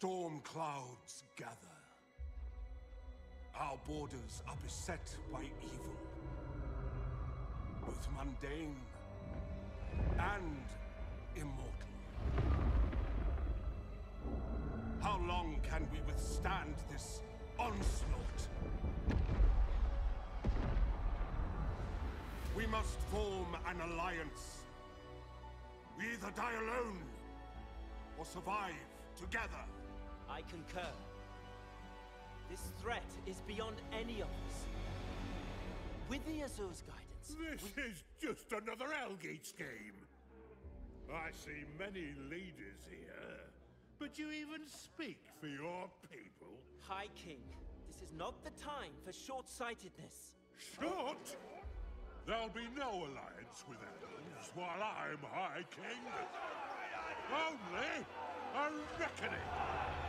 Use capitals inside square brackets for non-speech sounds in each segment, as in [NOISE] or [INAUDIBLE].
storm clouds gather. Our borders are beset by evil, both mundane and immortal. How long can we withstand this onslaught? We must form an alliance. We either die alone or survive together. I concur. This threat is beyond any of us. With the Azur's guidance... This we... is just another Elgate game. I see many leaders here, but you even speak for your people? High King, this is not the time for short-sightedness. Short? There'll be no alliance with elves while I'm High King. Only a reckoning!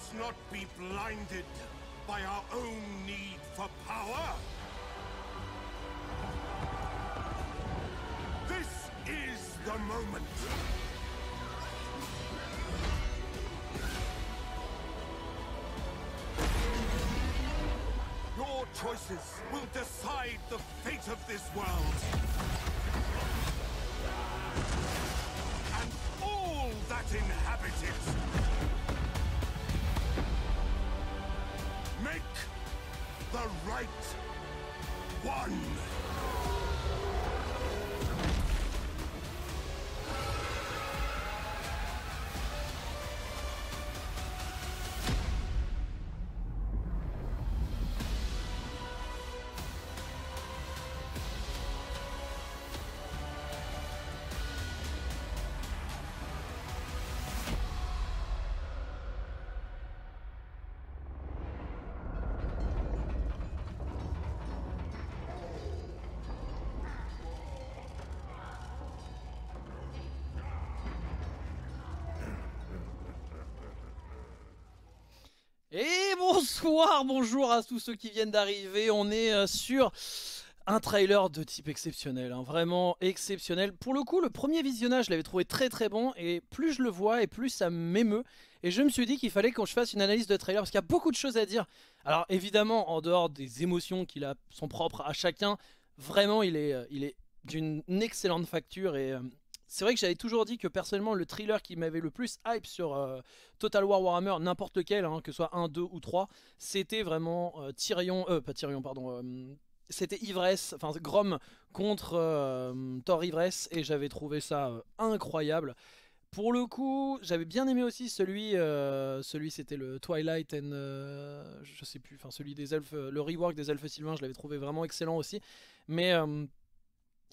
must not be blinded by our own need for power. This is the moment. Your choices will decide the fate of this world. And all that inhabits it. the right one. bonjour à tous ceux qui viennent d'arriver. On est euh, sur un trailer de type exceptionnel, hein, vraiment exceptionnel. Pour le coup, le premier visionnage, je l'avais trouvé très très bon, et plus je le vois, et plus ça m'émeut. Et je me suis dit qu'il fallait qu'on je fasse une analyse de trailer, parce qu'il y a beaucoup de choses à dire. Alors évidemment, en dehors des émotions qui sont propres à chacun, vraiment, il est, euh, il est d'une excellente facture, et euh, c'est vrai que j'avais toujours dit que personnellement le thriller qui m'avait le plus hype sur euh, Total War Warhammer, n'importe lequel, hein, que ce soit 1, 2 ou 3, c'était vraiment euh, Tyrion, euh, pas Tyrion, pardon, euh, c'était Ivresse, enfin Grom contre Thor Ivresse, et j'avais trouvé ça incroyable. Pour le coup, j'avais bien aimé aussi celui, celui c'était le Twilight and, je sais plus, enfin celui des elfes, le rework des elfes sylvains, je l'avais trouvé vraiment excellent aussi, mais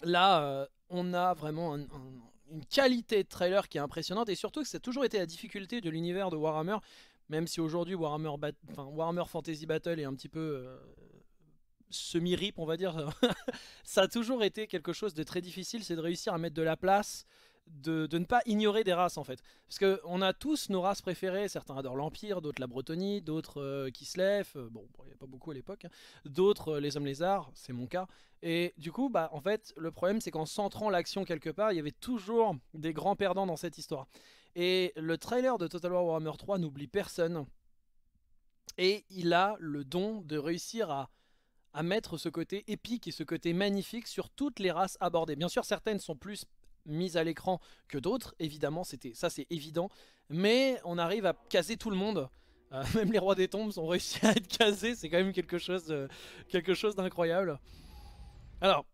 là on a vraiment une qualité de trailer qui est impressionnante et surtout que ça a toujours été la difficulté de l'univers de Warhammer, même si aujourd'hui Warhammer, Fantasy Battle est un petit peu euh, semi-rip, on va dire. [LAUGHS] ça a toujours été quelque chose de très difficile, c'est de réussir à mettre de la place de, ne pas ignorer des races en fait. Parce qu'on a tous nos races préférées, certains adorent l'Empire, d'autres la Bretonnie, d'autres euh, euh, bon, il a pas beaucoup à l'époque, hein. d'autres euh, les hommes lézards, c'est mon cas. Et du coup, bah, en fait, le problème c'est qu'en centrant l'action quelque part, il y avait toujours des grands perdants dans cette histoire. Et le trailer de Total War Warhammer 3 n'oublie personne. Et il a le don de réussir à à mettre ce côté épique et ce côté magnifique sur toutes les races abordées. Bien sûr, certaines sont plus mises à l'écran que d'autres, évidemment, c'était ça c'est évident, mais on arrive à caser tout le monde. Euh, [LAUGHS] même les rois des tombes ont réussi à être casés, c'est quand même quelque chose, quelque chose d'incroyable. Alors,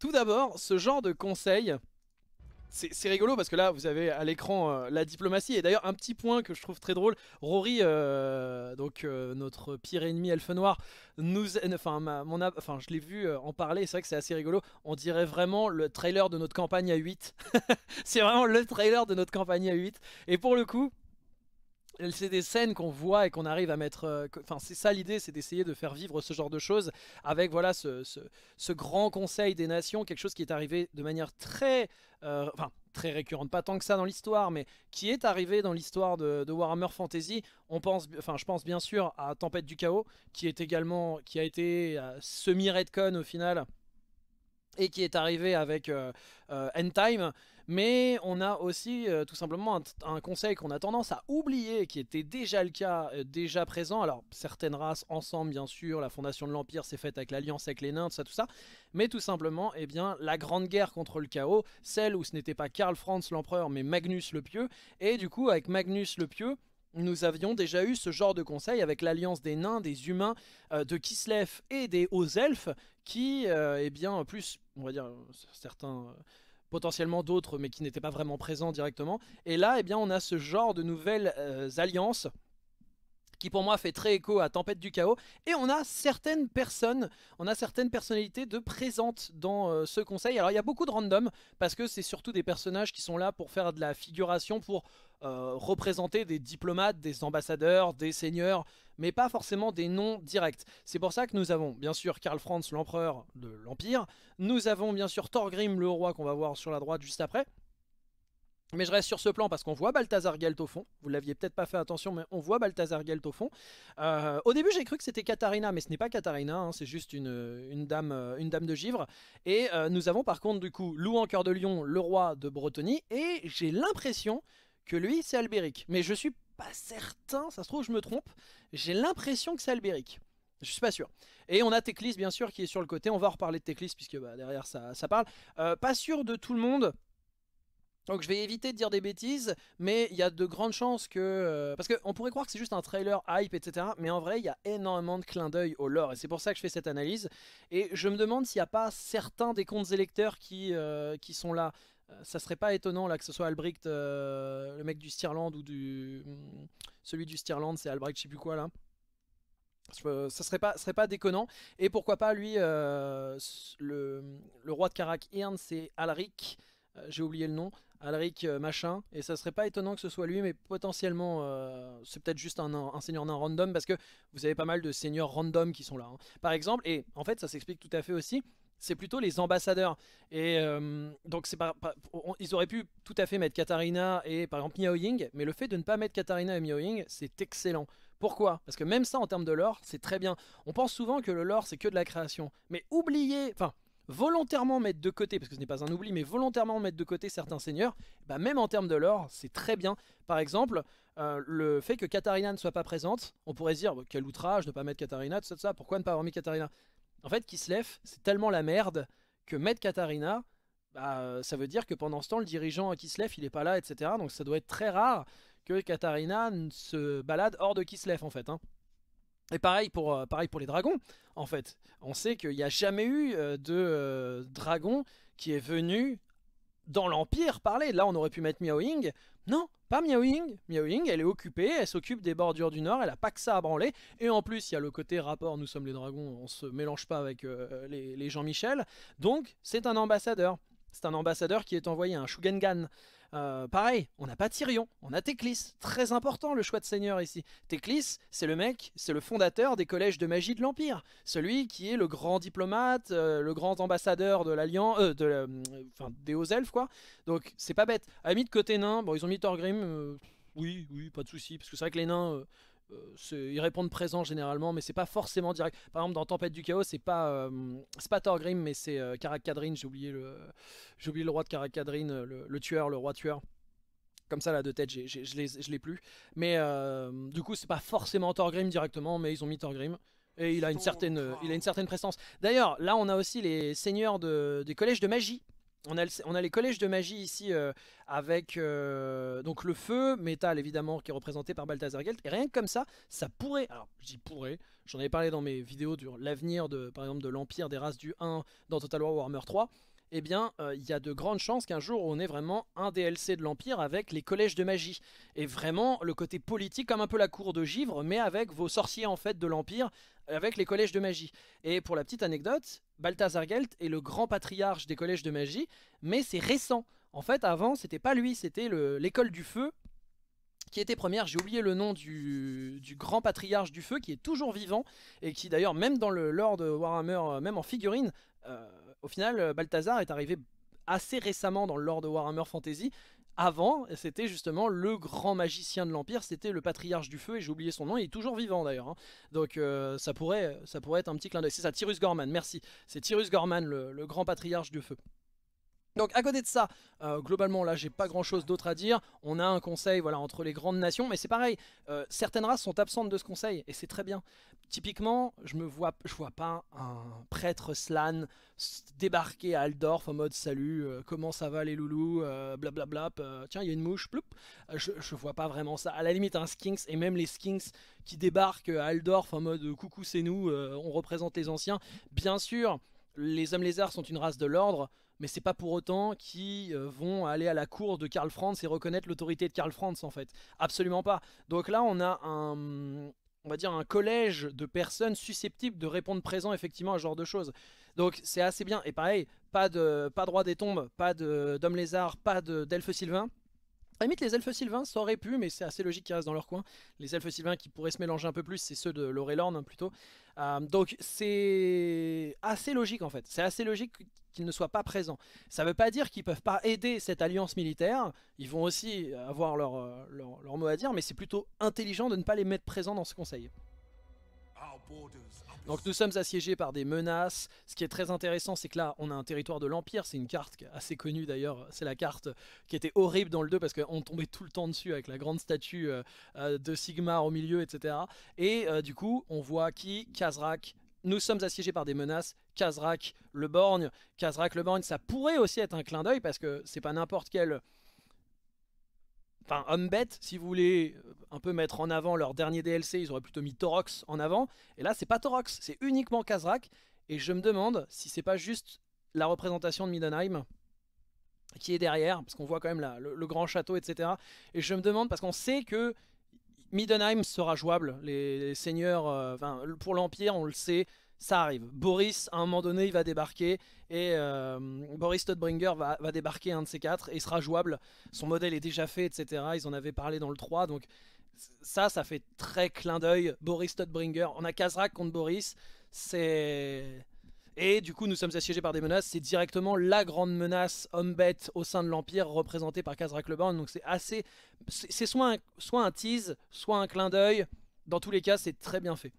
tout d'abord, ce genre de conseil, c'est rigolo parce que là, vous avez à l'écran euh, la diplomatie. Et d'ailleurs, un petit point que je trouve très drôle, Rory, euh, donc euh, notre pire ennemi elfe noir, nous, enfin, mon, enfin je l'ai vu en parler, c'est vrai que c'est assez rigolo. On dirait vraiment le trailer de notre campagne à 8. [LAUGHS] c'est vraiment le trailer de notre campagne à 8. Et pour le coup, c'est des scènes qu'on voit et qu'on arrive à mettre... Euh, enfin, c'est ça l'idée, c'est d'essayer de faire vivre ce genre de choses avec voilà ce, grand conseil des nations, quelque chose qui est arrivé de manière très... Euh, enfin, très récurrente, pas tant que ça dans l'histoire, mais qui est arrivé dans l'histoire de, Warhammer Fantasy. On pense, enfin, je pense bien sûr à Tempête du Chaos, qui est également, qui a été euh, semi-redcon au final, et qui est arrivé avec End Time, mais on a aussi euh, tout simplement un, conseil qu'on a tendance à oublier, qui était déjà le cas, euh, déjà présent. Alors certaines races ensemble bien sûr, la fondation de l'Empire s'est faite avec l'alliance avec les nains, tout ça, tout ça. Mais tout simplement, eh bien, la grande guerre contre le chaos, celle où ce n'était pas Karl Franz l'empereur, mais Magnus le Pieux. Et du coup, avec Magnus le Pieux, nous avions déjà eu ce genre de conseil avec l'alliance des nains, des humains, euh, de Kislev et des hauts elfes, qui, eh bien, plus, on va dire, certains potentiellement d'autres, mais qui n'étaient pas vraiment présents directement. Et là, eh bien, on a ce genre de nouvelles euh, alliances qui pour moi fait très écho à Tempête du Chaos. Et on a certaines personnes, on a certaines personnalités de présentes dans euh, ce conseil. Alors il y a beaucoup de random, parce que c'est surtout des personnages qui sont là pour faire de la figuration, pour euh, représenter des diplomates, des ambassadeurs, des seigneurs, mais pas forcément des noms directs. C'est pour ça que nous avons bien sûr Karl Franz, l'empereur de l'Empire, nous avons bien sûr Thorgrim, le roi qu'on va voir sur la droite juste après, mais je reste sur ce plan parce qu'on voit Balthazar Gelt au fond. Vous l'aviez peut-être pas fait attention, mais on voit Balthazar Gelt au fond. Euh, au début, j'ai cru que c'était Katarina, mais ce n'est pas Katarina, hein, c'est juste une, dame, euh, une dame de givre. Et euh, nous avons par contre, du coup, l'Ou en cœur de lion, le roi de Bretonnie. Et j'ai l'impression que lui, c'est Albéric. Mais je suis pas certain, ça se trouve, je me trompe. J'ai l'impression que c'est Albéric. Je suis pas sûr. Et on a Teclis, bien sûr, qui est sur le côté. On va reparler de Teclis, puisque bah, derrière ça, parle. pas sûr de tout le monde. Donc je vais éviter de dire des bêtises, mais il y a de grandes chances que... Euh, parce qu'on pourrait croire que c'est juste un trailer hype, etc. Mais en vrai, il y a énormément de clins d'œil au lore, et c'est pour ça que je fais cette analyse. Et je me demande s'il n'y a pas certains des comptes électeurs qui, euh, qui sont là. Euh, ça serait pas étonnant là que ce soit Albrecht, le mec du Stirland, ou du... Mm, celui du Stirland, c'est Albrecht, je sais plus quoi là. Ça serait pas, serait pas déconnant. Et pourquoi pas, lui, le, roi de Karak-Irn, c'est Alaric, j'ai oublié le nom. Alric euh, machin, et ça serait pas étonnant que ce soit lui, mais potentiellement, euh, c'est peut-être juste un, seigneur nain random, parce que vous avez pas mal de seigneurs random qui sont là. Hein. Par exemple, et en fait ça s'explique tout à fait aussi, c'est plutôt les ambassadeurs. Et euh, donc, c'est pas, ils auraient pu tout à fait mettre Katarina et par exemple Miao mais le fait de ne pas mettre Katarina et Miao Ying, c'est excellent. Pourquoi Parce que même ça, en termes de lore, c'est très bien. On pense souvent que le lore, c'est que de la création. Mais oubliez, enfin, volontairement mettre de côté, parce que ce n'est pas un oubli, mais volontairement mettre de côté certains seigneurs, bah même en termes de lore, c'est très bien. Par exemple, euh, le fait que Katarina ne soit pas présente, on pourrait dire, bah, quel outrage ne pas mettre Katarina, tout ça, tout pourquoi ne pas avoir mis Katarina En fait, Kislev, c'est tellement la merde que mettre Katarina, bah, euh, ça veut dire que pendant ce temps, le dirigeant Kislev, il n'est pas là, etc. Donc ça doit être très rare que Katarina se balade hors de Kislev, en fait. Hein. Et euh, pareil pour, les dragons, en fait. On sait qu'il n'y a jamais eu euh, de euh, dragon qui est venu dans l'Empire parler. Là, on aurait pu mettre Miao Non, pas Miaoing. Ying. elle est occupée, elle s'occupe des bordures du Nord, elle a pas que ça à branler. Et en plus, il y a le côté rapport, nous sommes les dragons, on se mélange pas avec les, Jean-Michel. Donc, c'est un ambassadeur. C'est un ambassadeur qui est envoyé, un Shugengan. Euh, pareil, on n'a pas Tyrion, on a Teclis. Très important le choix de seigneur ici. Teclis, c'est le mec, c'est le fondateur des collèges de magie de l'Empire. Celui qui est le grand diplomate, euh, le grand ambassadeur de l'Alliance, euh, de enfin, des hauts elfes quoi. Donc c'est pas bête. A mis de côté nain, bon ils ont mis Thorgrim, oui, oui, pas de souci, parce que c'est vrai que les nains euh, ils répondent présent généralement, mais c'est pas forcément direct. Par exemple, dans Tempête du Chaos, c'est pas, euh, mais c'est euh, Karak Kadrin. J'ai oublié, le, j'ai oublié le roi de Karak euh, le, tueur, le roi tueur. Comme ça, la deux têtes je, l'ai, je l'ai plus. Mais euh, du coup, c'est pas forcément Thorgrim directement, mais ils ont mis Thorgrim. Et il a une certaine, il a une certaine présence. D'ailleurs, là, on a aussi les seigneurs de, des collèges de magie on a, les collèges de magie ici euh, avec euh, donc le feu, métal évidemment qui est représenté par Balthazar Gelt. Et rien que comme ça, ça pourrait, alors je dis j'en avais parlé dans mes vidéos sur l'avenir de par exemple de l'Empire des races du 1 dans Total War Warhammer 3 eh bien, euh, il y a de grandes chances qu'un jour on ait vraiment un DLC de l'Empire avec les collèges de magie. Et vraiment, le côté politique, comme un peu la cour de givre, mais avec vos sorciers en fait de l'Empire, avec les collèges de magie. Et pour la petite anecdote, Balthazar Gelt est le grand patriarche des collèges de magie, mais c'est récent. En fait, avant, c'était pas lui, c'était l'école du feu qui était première. J'ai oublié le nom du, grand patriarche du feu qui est toujours vivant et qui d'ailleurs même dans le lore de Warhammer, euh, même en figurine, euh, au final euh, Balthazar est arrivé assez récemment dans le lore de Warhammer Fantasy. Avant, c'était justement le grand magicien de l'Empire, c'était le patriarche du feu, et j'ai oublié son nom, il est toujours vivant d'ailleurs. Hein. Donc ça, pourrait, ça pourrait être un petit clin d'œil. C'est ça, Tyrus Gorman, merci. C'est Tyrus Gorman, le grand patriarche du feu. Donc à côté de ça, euh, globalement là j'ai pas grand chose d'autre à dire, on a un conseil voilà entre les grandes nations, mais c'est pareil, euh, certaines races sont absentes de ce conseil, et c'est très bien. Typiquement, je me vois, je vois pas un prêtre slan débarquer à Aldorf en mode salut, euh, comment ça va les loulous, blablabla, tiens il y a une mouche, ploup. Je, vois pas vraiment ça, à la limite un skinks, et même les skinks qui débarquent à Aldorf en mode coucou c'est nous, on représente les anciens, bien sûr, les hommes lézards sont une race de l'ordre, mais c'est pas pour autant qu'ils euh, vont aller à la cour de Karl Franz et reconnaître l'autorité de Karl Franz en fait. Absolument pas. Donc là on a un on va dire un collège de personnes susceptibles de répondre présent effectivement à ce genre de choses. Donc c'est assez bien. Et pareil, pas de pas droit des tombes, pas d'homme lézard, pas d'elfe sylvain. À la limite, les elfes sylvains, ça aurait pu, mais c'est assez logique qu'ils restent dans leur coin. Les elfes sylvains qui pourraient se mélanger un peu plus, c'est ceux de Lorelorn, hein, plutôt. Euh, donc c'est assez logique en fait, c'est assez logique qu'ils ne soient pas présents. Ça ne veut pas dire qu'ils ne peuvent pas aider cette alliance militaire, ils vont aussi avoir euh, leur, leur, mot à dire, mais c'est plutôt intelligent de ne pas les mettre présents dans ce conseil. Donc nous sommes assiégés par des menaces. Ce qui est très intéressant, c'est que là, on a un territoire de l'Empire. C'est une carte assez connue d'ailleurs. C'est la carte qui était horrible dans le 2 parce qu'on tombait tout le temps dessus avec la grande statue euh, euh, de Sigmar au milieu, etc. Et euh, du coup, on voit qui Kazrak, nous sommes assiégés par des menaces, Kazrak, le borgne, Kazrak, le borgne, ça pourrait aussi être un clin d'œil parce que c'est pas n'importe quel enfin Humbet, si vous voulez euh, un peu mettre en avant leur dernier DLC, ils auraient plutôt mis Torox en avant. Et là, c'est pas Torox, c'est uniquement Kazrak. Et je me demande si c'est pas juste la représentation de Middenheim qui est derrière, parce qu'on voit quand même le, grand château, etc. Et je me demande, parce qu'on sait que Middenheim sera jouable, les, seigneurs, euh, Enfin, pour l'Empire, on le sait, ça arrive. Boris, à un moment donné, il va débarquer et euh, Boris Todbringer va, débarquer un de ces quatre et sera jouable. Son modèle est déjà fait, etc. Ils en avaient parlé dans le 3, donc ça, ça fait très clin d'œil. Boris Todbringer, on a Kazrak contre Boris, c'est... Et du coup, nous sommes assiégés par des menaces. C'est directement la grande menace homme-bête au sein de l'Empire représentée par Kazrak le Donc c'est assez... C'est soit un, soit un tease, soit un clin d'œil. Dans tous les cas, c'est très bien fait.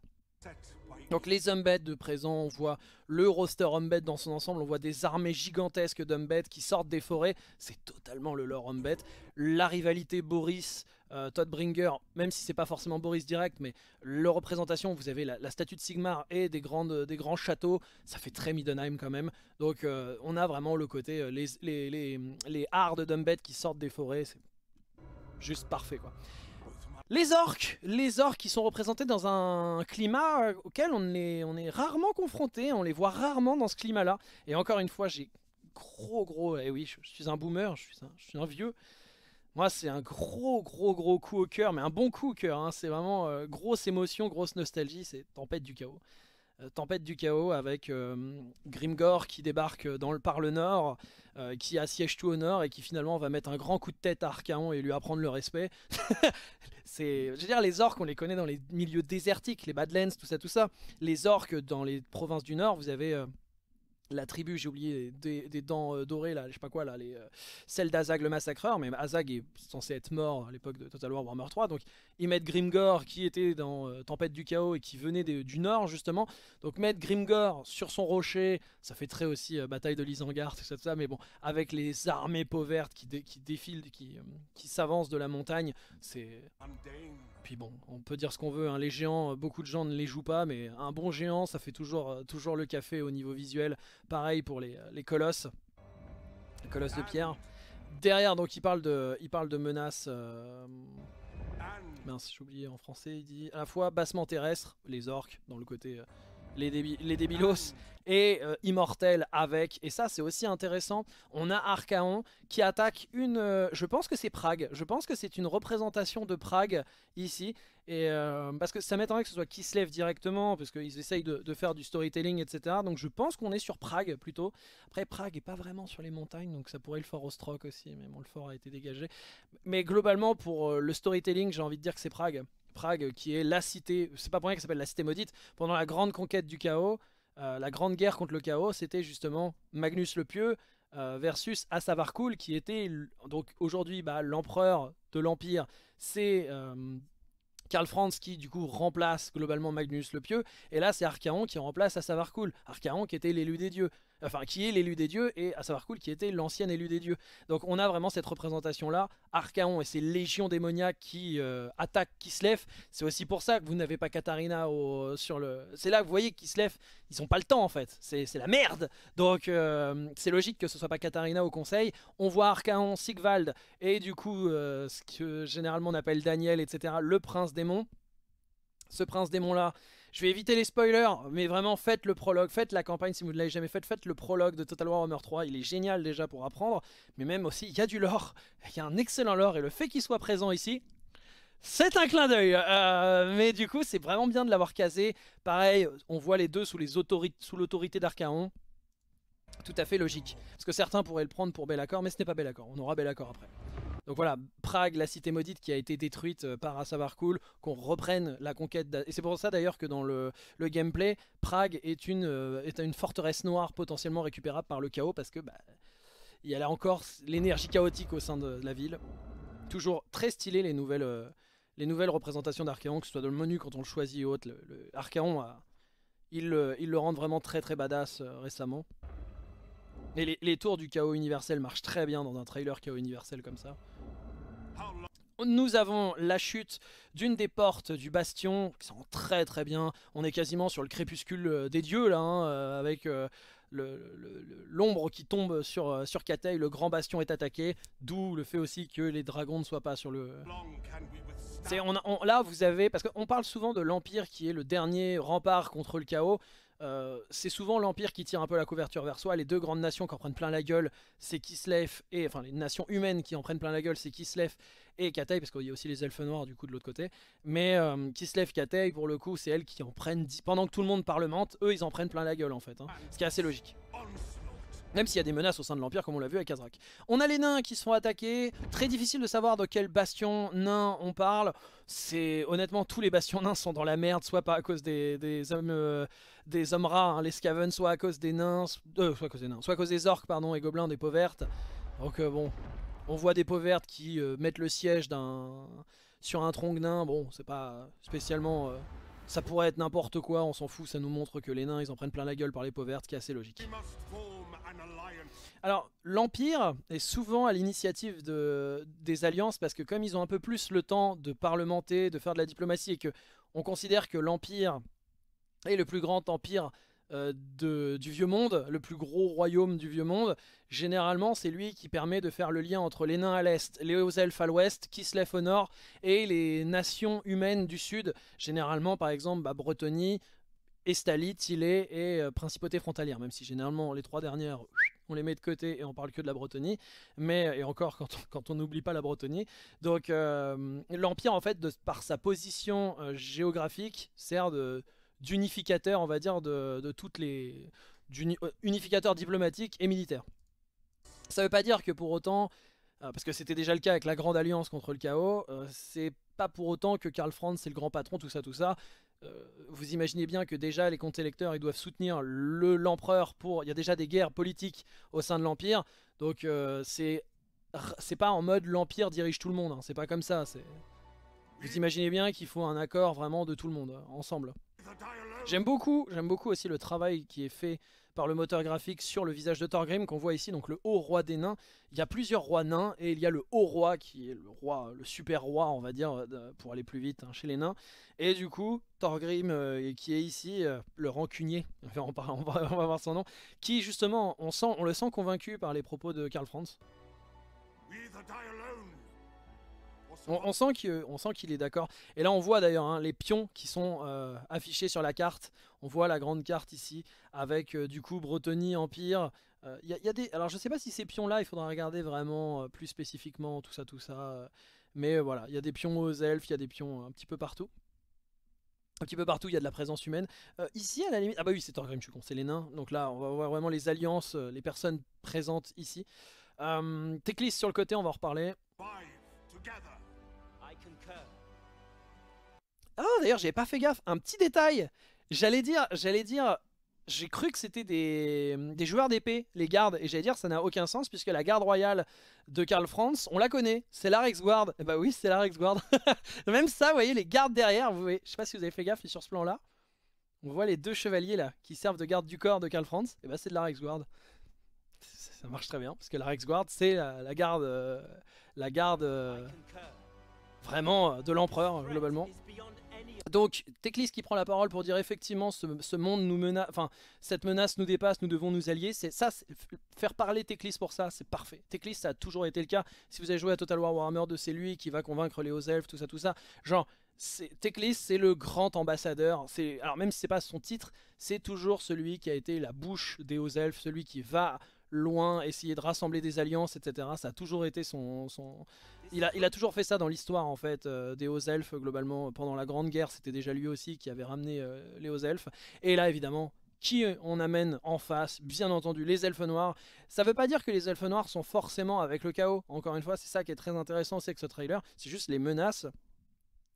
Donc les umbeds de présent, on voit le roster umbed dans son ensemble, on voit des armées gigantesques d'umbed qui sortent des forêts, c'est totalement le lore umbed. La rivalité Boris, euh, Todd Bringer, même si c'est pas forcément Boris direct, mais leur représentation, vous avez la, statue de Sigmar et des, grandes, des grands châteaux, ça fait très Middenheim quand même. Donc euh, on a vraiment le côté, euh, les, les, les, les qui sortent des forêts, c'est juste parfait quoi. Les orques Les orques qui sont représentés dans un climat euh, auquel on est, rarement confronté, on les voit rarement dans ce climat-là. Et encore une fois, j'ai gros gros, et eh oui, je, suis un boomer, je suis un, je suis un vieux. Moi, c'est un gros gros gros coup au cœur, mais un bon coup au cœur. Hein. C'est vraiment euh, grosse émotion, grosse nostalgie, c'est Tempête du Chaos. Euh, Tempête du Chaos avec euh, Grimgor qui débarque dans le, par le nord, euh, qui assiège tout au nord et qui finalement va mettre un grand coup de tête à Arcaon et lui apprendre le respect. [LAUGHS] c'est, je veux dire, les orques, on les connaît dans les milieux désertiques, les Badlands, tout ça, tout ça. Les orques dans les provinces du nord, vous avez... la tribu, j'ai oublié, des, dents dorées, là, je sais pas quoi, là, les, celle d'Azag le massacreur, mais Azag est censé être mort à l'époque de Total War Warhammer 3, donc ils mettent Grimgore qui était dans euh, Tempête du Chaos et qui venait du Nord justement. Donc mettre Grimgor sur son rocher, ça fait très aussi euh, bataille de l'Isengard, tout ça, tout ça, mais bon, avec les armées pauvres qui, défilent, euh, qui, s'avancent de la montagne, c'est... Puis bon, on peut dire ce qu'on veut, hein. les géants, beaucoup de gens ne les jouent pas, mais un bon géant, ça fait toujours, toujours le café au niveau visuel. Pareil pour les, colosses, les colosses de ah. pierre. Derrière, donc, il parle de, il parle de menaces... Mince, j'ai oublié en français, il dit à la fois bassement terrestre, les orques, dans le côté euh, les, les ah débilos et euh, Immortel avec. Et ça, c'est aussi intéressant. On a Arcaon qui attaque une... Euh, je pense que c'est Prague. Je pense que c'est une représentation de Prague ici. Et euh, parce que ça m'étonnerait que ce soit se lève directement, parce qu'ils essayent de, faire du storytelling, etc. Donc je pense qu'on est sur Prague plutôt. Après, Prague est pas vraiment sur les montagnes, donc ça pourrait être le fort Ostrock aussi, mais bon, le fort a été dégagé. Mais globalement, pour le storytelling, j'ai envie de dire que c'est Prague. Prague qui est la cité, c'est pas pour rien qu'elle s'appelle la cité maudite, pendant la grande conquête du chaos, euh, la grande guerre contre le chaos, c'était justement Magnus le Pieux euh, versus Asavarkul qui était donc aujourd'hui bah, l'empereur de l'Empire, c'est euh, Karl Franz qui du coup remplace globalement Magnus le Pieux, et là c'est Archaon qui remplace Asavarkul, Archaon qui était l'élu des dieux enfin qui est l'élu des dieux, et à savoir cool qui était l'ancien élu des dieux. Donc on a vraiment cette représentation-là, Archaon et ses légions démoniaques qui euh, attaquent Kislev, c'est aussi pour ça que vous n'avez pas Katarina au, sur le... C'est là que vous voyez Kislev, ils n'ont pas le temps en fait, c'est la merde Donc euh, c'est logique que ce soit pas Katarina au conseil, on voit Archaon, Sigvald, et du coup euh, ce que généralement on appelle Daniel, etc., le prince démon. Ce prince démon là, je vais éviter les spoilers, mais vraiment faites le prologue, faites la campagne si vous ne l'avez jamais faite, faites le prologue de Total War Warhammer 3, il est génial déjà pour apprendre, mais même aussi il y a du lore, il y a un excellent lore et le fait qu'il soit présent ici, c'est un clin d'œil, euh, mais du coup c'est vraiment bien de l'avoir casé. Pareil, on voit les deux sous l'autorité d'Arcaon, tout à fait logique. Parce que certains pourraient le prendre pour bel accord, mais ce n'est pas bel accord, on aura bel accord après. Donc voilà, Prague, la cité maudite qui a été détruite euh, par Asavarkul, qu'on reprenne la conquête. Et c'est pour ça d'ailleurs que dans le, gameplay, Prague est une, euh, une forteresse noire potentiellement récupérable par le chaos parce que bah, il y a là encore l'énergie chaotique au sein de, la ville. Toujours très stylé les nouvelles, euh, les nouvelles représentations d'Archaon, que ce soit dans le menu quand on le choisit ou autre. Le, il, il, le rend vraiment très très badass récemment. Et les, les, tours du chaos universel marchent très bien dans un trailer chaos universel comme ça. Nous avons la chute d'une des portes du bastion, qui sent très très bien. On est quasiment sur le crépuscule euh, des dieux, là, hein, euh, avec... Euh, l'ombre qui tombe sur, sur Katei, le grand bastion est attaqué, d'où le fait aussi que les dragons ne soient pas sur le... on là, vous avez... Parce qu'on parle souvent de l'Empire qui est le dernier rempart contre le chaos. c'est souvent l'Empire qui tire un peu la couverture vers soi. Les deux grandes nations qui en prennent plein la gueule, c'est Kislev et... Enfin, les nations humaines qui en prennent plein la gueule, c'est Kislev et Katei, parce qu'il y a aussi les elfes noirs du coup de l'autre côté, mais qui se lève Katei, pour le coup, c'est elle qui en prennent Pendant que tout le monde parlemente, eux ils en prennent plein la gueule en fait, hein. ce qui est assez logique. Même s'il y a des menaces au sein de l'Empire, comme on l'a vu avec Azrak. On a les nains qui sont attaqués. Très difficile de savoir de quel bastion nain on parle. C'est Honnêtement, tous les bastions nains sont dans la merde, soit pas à cause des, hommes des hommes rares, euh, hein, les Skaven, soit à cause des nains, euh, soit à cause des nains, soit à cause des orques, pardon, et gobelins, des peaux vertes. Donc euh, bon, on voit des peaux vertes qui euh, mettent le siège d'un sur un tronc nain. Bon, c'est pas spécialement... Euh, ça pourrait être n'importe quoi, on s'en fout, ça nous montre que les nains, ils en prennent plein la gueule par les peaux vertes, qui est assez logique. Alors, l'Empire est souvent à l'initiative de, des alliances, parce que comme ils ont un peu plus le temps de parlementer, de faire de la diplomatie, et que on considère que l'Empire est le plus grand empire euh, du vieux monde, le plus gros royaume du vieux monde, généralement c'est lui qui permet de faire le lien entre les nains à l'est, les elfes à l'ouest, Kislev au nord et les nations humaines du sud, généralement par exemple la bah, Bretonie, Estalie, Tilé et euh, Principauté frontalière, même si généralement les trois dernières on les met de côté et on parle que de la Bretonie, mais euh, et encore quand on n'oublie pas la Bretonie. Donc l'empire en fait de, par sa position géographique sert de d'unificateur, on va dire, de, toutes les euh, unificateurs unificateur diplomatique et militaire. Ça ne veut pas dire que pour autant, euh, parce que c'était déjà le cas avec la Grande Alliance contre le chaos, euh, c'est pas pour autant que Karl Franz c'est le grand patron, tout ça, tout ça. vous imaginez bien que déjà les comptes électeurs ils doivent soutenir l'empereur pour. Il y a déjà des guerres politiques au sein de l'empire, donc c'est c'est pas en mode l'empire dirige tout le monde, hein. c'est pas comme ça. Vous imaginez bien qu'il faut un accord vraiment de tout le monde ensemble. J'aime beaucoup, j'aime beaucoup aussi le travail qui est fait par le moteur graphique sur le visage de Thorgrim qu'on voit ici, donc le haut roi des nains. Il y a plusieurs rois nains et il y a le haut roi qui est le roi, le super roi on va dire, pour aller plus vite hein, chez les nains. Et du coup, Thorgrim euh, qui est ici, euh, le rancunier, [LAUGHS] on, va, voir son nom, qui justement, on, sent, on le sent convaincu par les propos de Karl Franz. On, on sent qu'il est d'accord. Et là, on voit d'ailleurs hein, les pions qui sont euh, affichés sur la carte. On voit la grande carte ici, avec euh, du coup Bretonnie, Empire. Il euh, y des... Alors, je sais pas si ces pions-là, il faudra regarder vraiment plus spécifiquement tout ça, tout ça. mais voilà, il y a des pions aux elfes, il y a des pions un petit peu partout. Un petit peu partout, il y a de la présence humaine. ici, à la limite... Ah bah oui, c'est Thorgrim, je suis con, c'est les nains. Donc là, on va voir vraiment les alliances, les personnes présentes ici. Teclis sur le côté, on va en reparler. Ah, d'ailleurs, j'avais pas fait gaffe. Un petit détail. J'allais dire, j'allais dire, j'ai cru que c'était des, hum, des, joueurs d'épée, les gardes, et j'allais dire ça n'a aucun sens puisque la garde royale de Karl Franz, on la connaît, c'est la Guard. Et eh bah oui, c'est la Rexguard. [LAUGHS] Même ça, vous voyez, les gardes derrière, vous voyez, je sais pas si vous avez fait gaffe, mais sur ce plan-là, on voit les deux chevaliers là qui servent de garde du corps de Karl Franz, et eh bah c'est de la Guard. Ça marche très bien parce que la Rexguard, c'est la, garde, la garde euh, euh, vraiment euh, de l'empereur globalement. Donc, Teclis qui prend la parole pour dire effectivement ce, monde nous menace, enfin cette menace nous dépasse, nous devons nous allier. C'est ça, faire parler Teclis pour ça, c'est parfait. Teclis, ça a toujours été le cas. Si vous avez joué à Total War Warhammer 2, c'est lui qui va convaincre les hauts elfes, tout ça, tout ça. Genre, Teclis, c'est le grand ambassadeur. Alors, même si c'est pas son titre, c'est toujours celui qui a été la bouche des hauts elfes, celui qui va loin, essayer de rassembler des alliances, etc. Ça a toujours été son, son il, a, toujours fait ça dans l'histoire en fait euh, des hauts elfes globalement pendant la Grande Guerre c'était déjà lui aussi qui avait ramené euh, les hauts elfes et là évidemment qui on amène en face, bien entendu, les elfes noirs. Ça ne veut pas dire que les elfes noirs sont forcément avec le chaos. Encore une fois, c'est ça qui est très intéressant, c'est que ce trailer, c'est juste les menaces.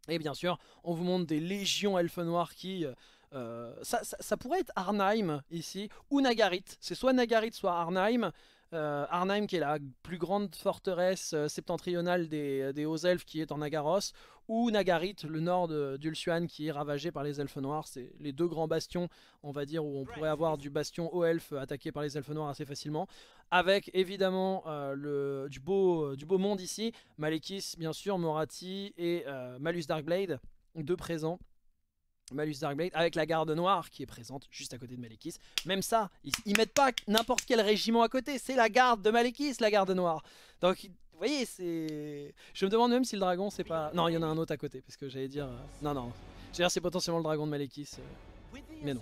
Et bien sûr, on vous montre des légions elfes noirs qui... Euh, ça, pourrait être Arnheim ici, ou Nagarit. C'est soit Nagarit, soit Arnheim. Euh, Arnheim, qui est la plus grande forteresse euh, septentrionale des, euh, des hauts elfes, qui est en Agaros, ou Nagarit, le nord d'Ulsuan, qui est ravagé par les elfes noirs. C'est les deux grands bastions, on va dire, où on pourrait avoir du bastion haut-elfe attaqué par les elfes noirs assez facilement. Avec évidemment le, du, beau, monde ici, Malekis, bien sûr, Morati et Malus Darkblade, deux présents Malus Darkblade, avec la garde noire qui est présente juste à côté de Malekis. Même ça, ils, mettent pas n'importe quel régiment à côté, c'est la garde de Malekis, la garde noire. Donc, vous voyez, c'est... Je me demande même si le dragon, c'est pas... Non, il y en a un autre à côté, parce que j'allais dire... Euh, non, non, j'allais dire c'est potentiellement le dragon de Malekis, euh, mais non.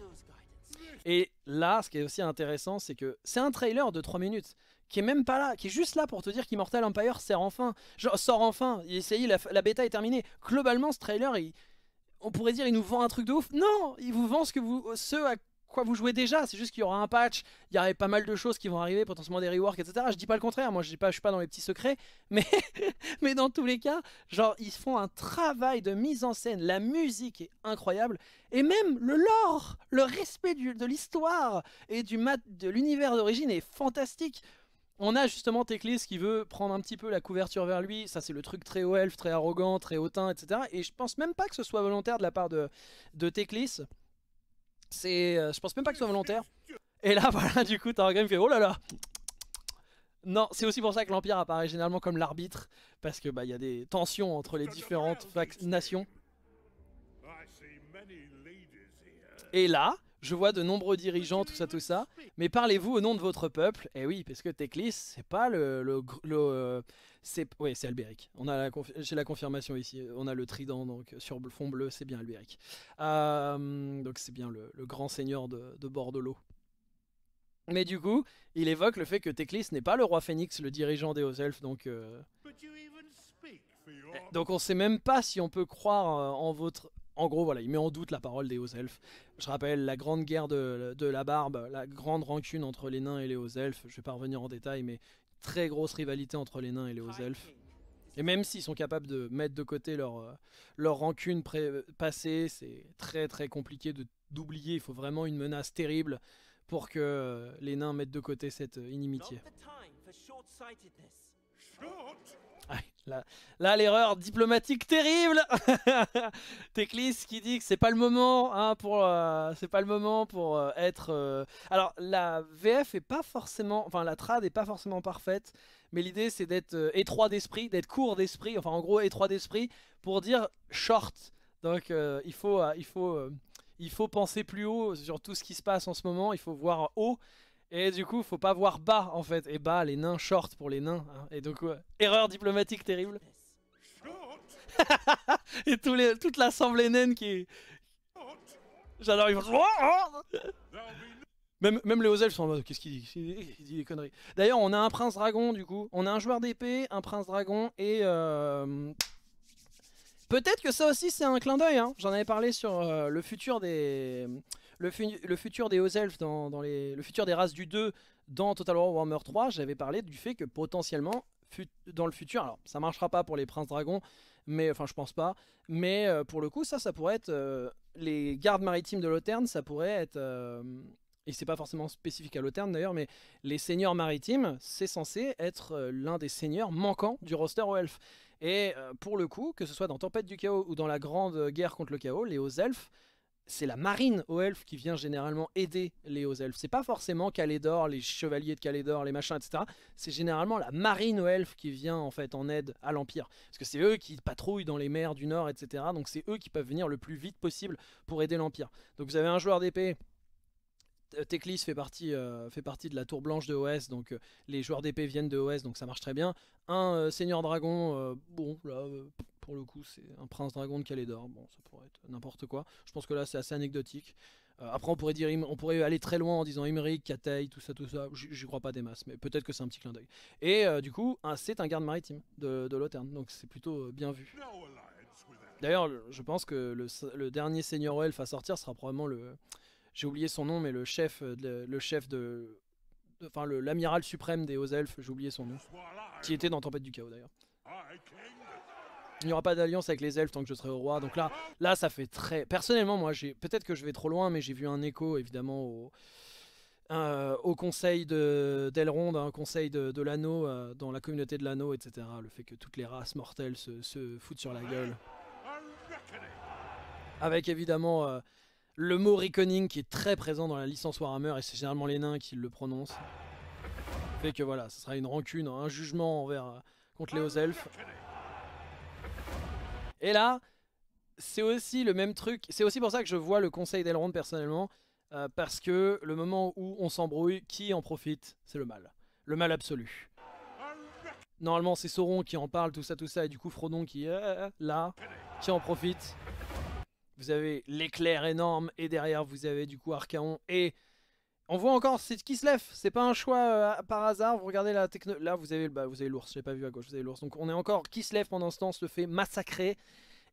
Et là, ce qui est aussi intéressant, c'est que c'est un trailer de 3 minutes qui est même pas là, qui est juste là pour te dire qu'Immortal Empire sert enfin, sort enfin, il, la, la bêta est terminée. Globalement, ce trailer, il, on pourrait dire il nous vend un truc de ouf. Non, il vous vend ce à quoi vous jouez déjà. C'est juste qu'il y aura un patch, il y aurait pas mal de choses qui vont arriver, potentiellement des reworks, etc. Je dis pas le contraire, moi je pas, suis pas dans les petits secrets, [LAUGHS] mais, mais dans tous les cas, genre ils font un travail de mise en scène, la musique est incroyable, et même le lore, le respect de l'histoire et du de l'univers d'origine est fantastique. On a justement Teclis qui veut prendre un petit peu la couverture vers lui. Ça, c'est le truc très haut elfe, très arrogant, très hautain, etc. Et je pense même pas que ce soit volontaire de la part de, de Teclis. C'est, euh, je pense même pas que ce soit volontaire. Et là, [LAUGHS] voilà, du coup, Targrim fait Oh là là non, c'est aussi pour ça que l'Empire apparaît généralement comme l'arbitre, parce que bah y a des tensions entre les différentes nations. Et là, je vois de nombreux dirigeants, tout ça, tout ça. Mais parlez-vous au nom de votre peuple. Eh oui, parce que Teclis, c'est pas le. le, euh, c'est oui, c'est Albéric. On a la j'ai la confirmation ici. On a le trident donc sur le fond bleu, c'est bien Albéric. Euh, donc c'est bien le, grand seigneur de, de Mais du coup, il évoque le fait que Teclis n'est pas le roi phénix, le dirigeant des hauts elfes, donc. Euh, donc on sait même pas si on peut croire en votre en gros, voilà, il met en doute la parole des hauts elfes. Je rappelle la grande guerre de, la barbe, la grande rancune entre les nains et les hauts elfes. Je ne vais pas revenir en détail, mais très grosse rivalité entre les nains et les hauts elfes. Et même s'ils sont capables de mettre de côté leur, euh, leur rancune passée, c'est très très compliqué d'oublier. Il faut vraiment une menace terrible pour que euh, les nains mettent de côté cette euh, inimitié. Là, l'erreur diplomatique terrible [LAUGHS] Teclis qui dit que c'est pas le moment hein, pour euh, c'est pas le moment pour euh, être euh, alors la VF est pas forcément enfin la trad est pas forcément parfaite mais l'idée c'est d'être étroit d'esprit, d'être court d'esprit, enfin en gros étroit d'esprit pour dire short. Donc il faut il faut il faut penser plus haut sur tout ce qui se passe en ce moment, il faut voir haut et du coup, faut pas voir bas en fait. Et bas, les nains short pour les nains. Hein. Et donc, erreur diplomatique terrible. [LAUGHS] et tous les, toute l'assemblée naine qui. est... J'adore, ils vont. Oh, oh. Même, même les Ozel sont en mode qu'est-ce qu'il dit Il dit des conneries. D'ailleurs, on a un prince dragon du coup. On a un joueur d'épée, un prince dragon et. Euh... Peut-être que ça aussi c'est un clin d'œil. Hein. J'en avais parlé sur euh, le futur des le, futur des Hauts Elfes, dans, le futur des races du 2 dans Total War Warhammer 3, j'avais parlé du fait que potentiellement, dans le futur, alors ça marchera pas pour les Princes Dragons, mais enfin je pense pas, mais euh, pour le coup, ça, ça pourrait être. Euh, les gardes maritimes de l'Auterne, ça pourrait être. Euh, et c'est pas forcément spécifique à l'Auterne d'ailleurs, mais les seigneurs maritimes, c'est censé être l'un des seigneurs manquants du roster aux elfes. Et pour le coup, que ce soit dans Tempête du Chaos ou dans la Grande Guerre contre le Chaos, les hauts elfes c'est la marine aux elfes qui vient généralement aider les hauts elfes. C'est pas forcément Calédor, les chevaliers de Calédor, les machins, etc. C'est généralement la marine aux elfes qui vient en fait en aide à l'Empire. Parce que c'est eux qui patrouillent dans les mers du Nord, etc. Donc c'est eux qui peuvent venir le plus vite possible pour aider l'Empire. Donc vous avez un joueur d'épée Teclis fait partie, euh, fait partie de la tour blanche de OS, donc euh, les joueurs d'épée viennent de OS, donc ça marche très bien. Un euh, seigneur dragon, bon, là, pour le coup, c'est un prince dragon de Calédor. Bon, ça pourrait être n'importe quoi. Je pense que là, c'est assez anecdotique. Euh, après, on pourrait, dire, on pourrait aller très loin en disant Imeric, Katei, tout ça, tout ça. je crois pas des masses, mais peut-être que c'est un petit clin d'œil. Et euh, du coup, c'est un garde maritime de, de donc c'est plutôt euh, bien vu. D'ailleurs, je pense que le, dernier seigneur elf à sortir sera probablement le. J'ai oublié son nom, mais le chef, le chef de. Enfin, l'amiral suprême des hauts elfes, j'ai oublié son nom. Qui était dans Tempête du Chaos d'ailleurs il n'y aura pas d'alliance avec les elfes tant que je serai au roi. Donc là, là ça fait très... Personnellement, moi, j'ai peut-être que je vais trop loin, mais j'ai vu un écho, évidemment, au... Euh, conseil d'Elrond, au un conseil de, l'anneau, euh, dans la communauté de l'anneau, etc. Le fait que toutes les races mortelles se, foutent sur la gueule. Avec évidemment euh, le mot Reckoning qui est très présent dans la licence Warhammer et c'est généralement les nains qui le prononcent. Fait que voilà, ce sera une rancune, un jugement envers contre les hauts elfes. Et là, c'est aussi le même truc. C'est aussi pour ça que je vois le conseil d'Elrond personnellement. Euh, parce que le moment où on s'embrouille, qui en profite C'est le mal. Le mal absolu. Normalement, c'est Sauron qui en parle, tout ça, tout ça. Et du coup, Frodon qui euh, euh, là, qui en profite. Vous avez l'éclair énorme. Et derrière, vous avez du coup Archaon et on voit encore c'est qui se lève, c'est pas un choix euh, par hasard, vous regardez la techno... Là vous avez le, bah, vous avez l'ours, j'ai pas vu à gauche, vous avez l'ours. Donc on est encore qui se lève pendant ce temps se fait massacrer.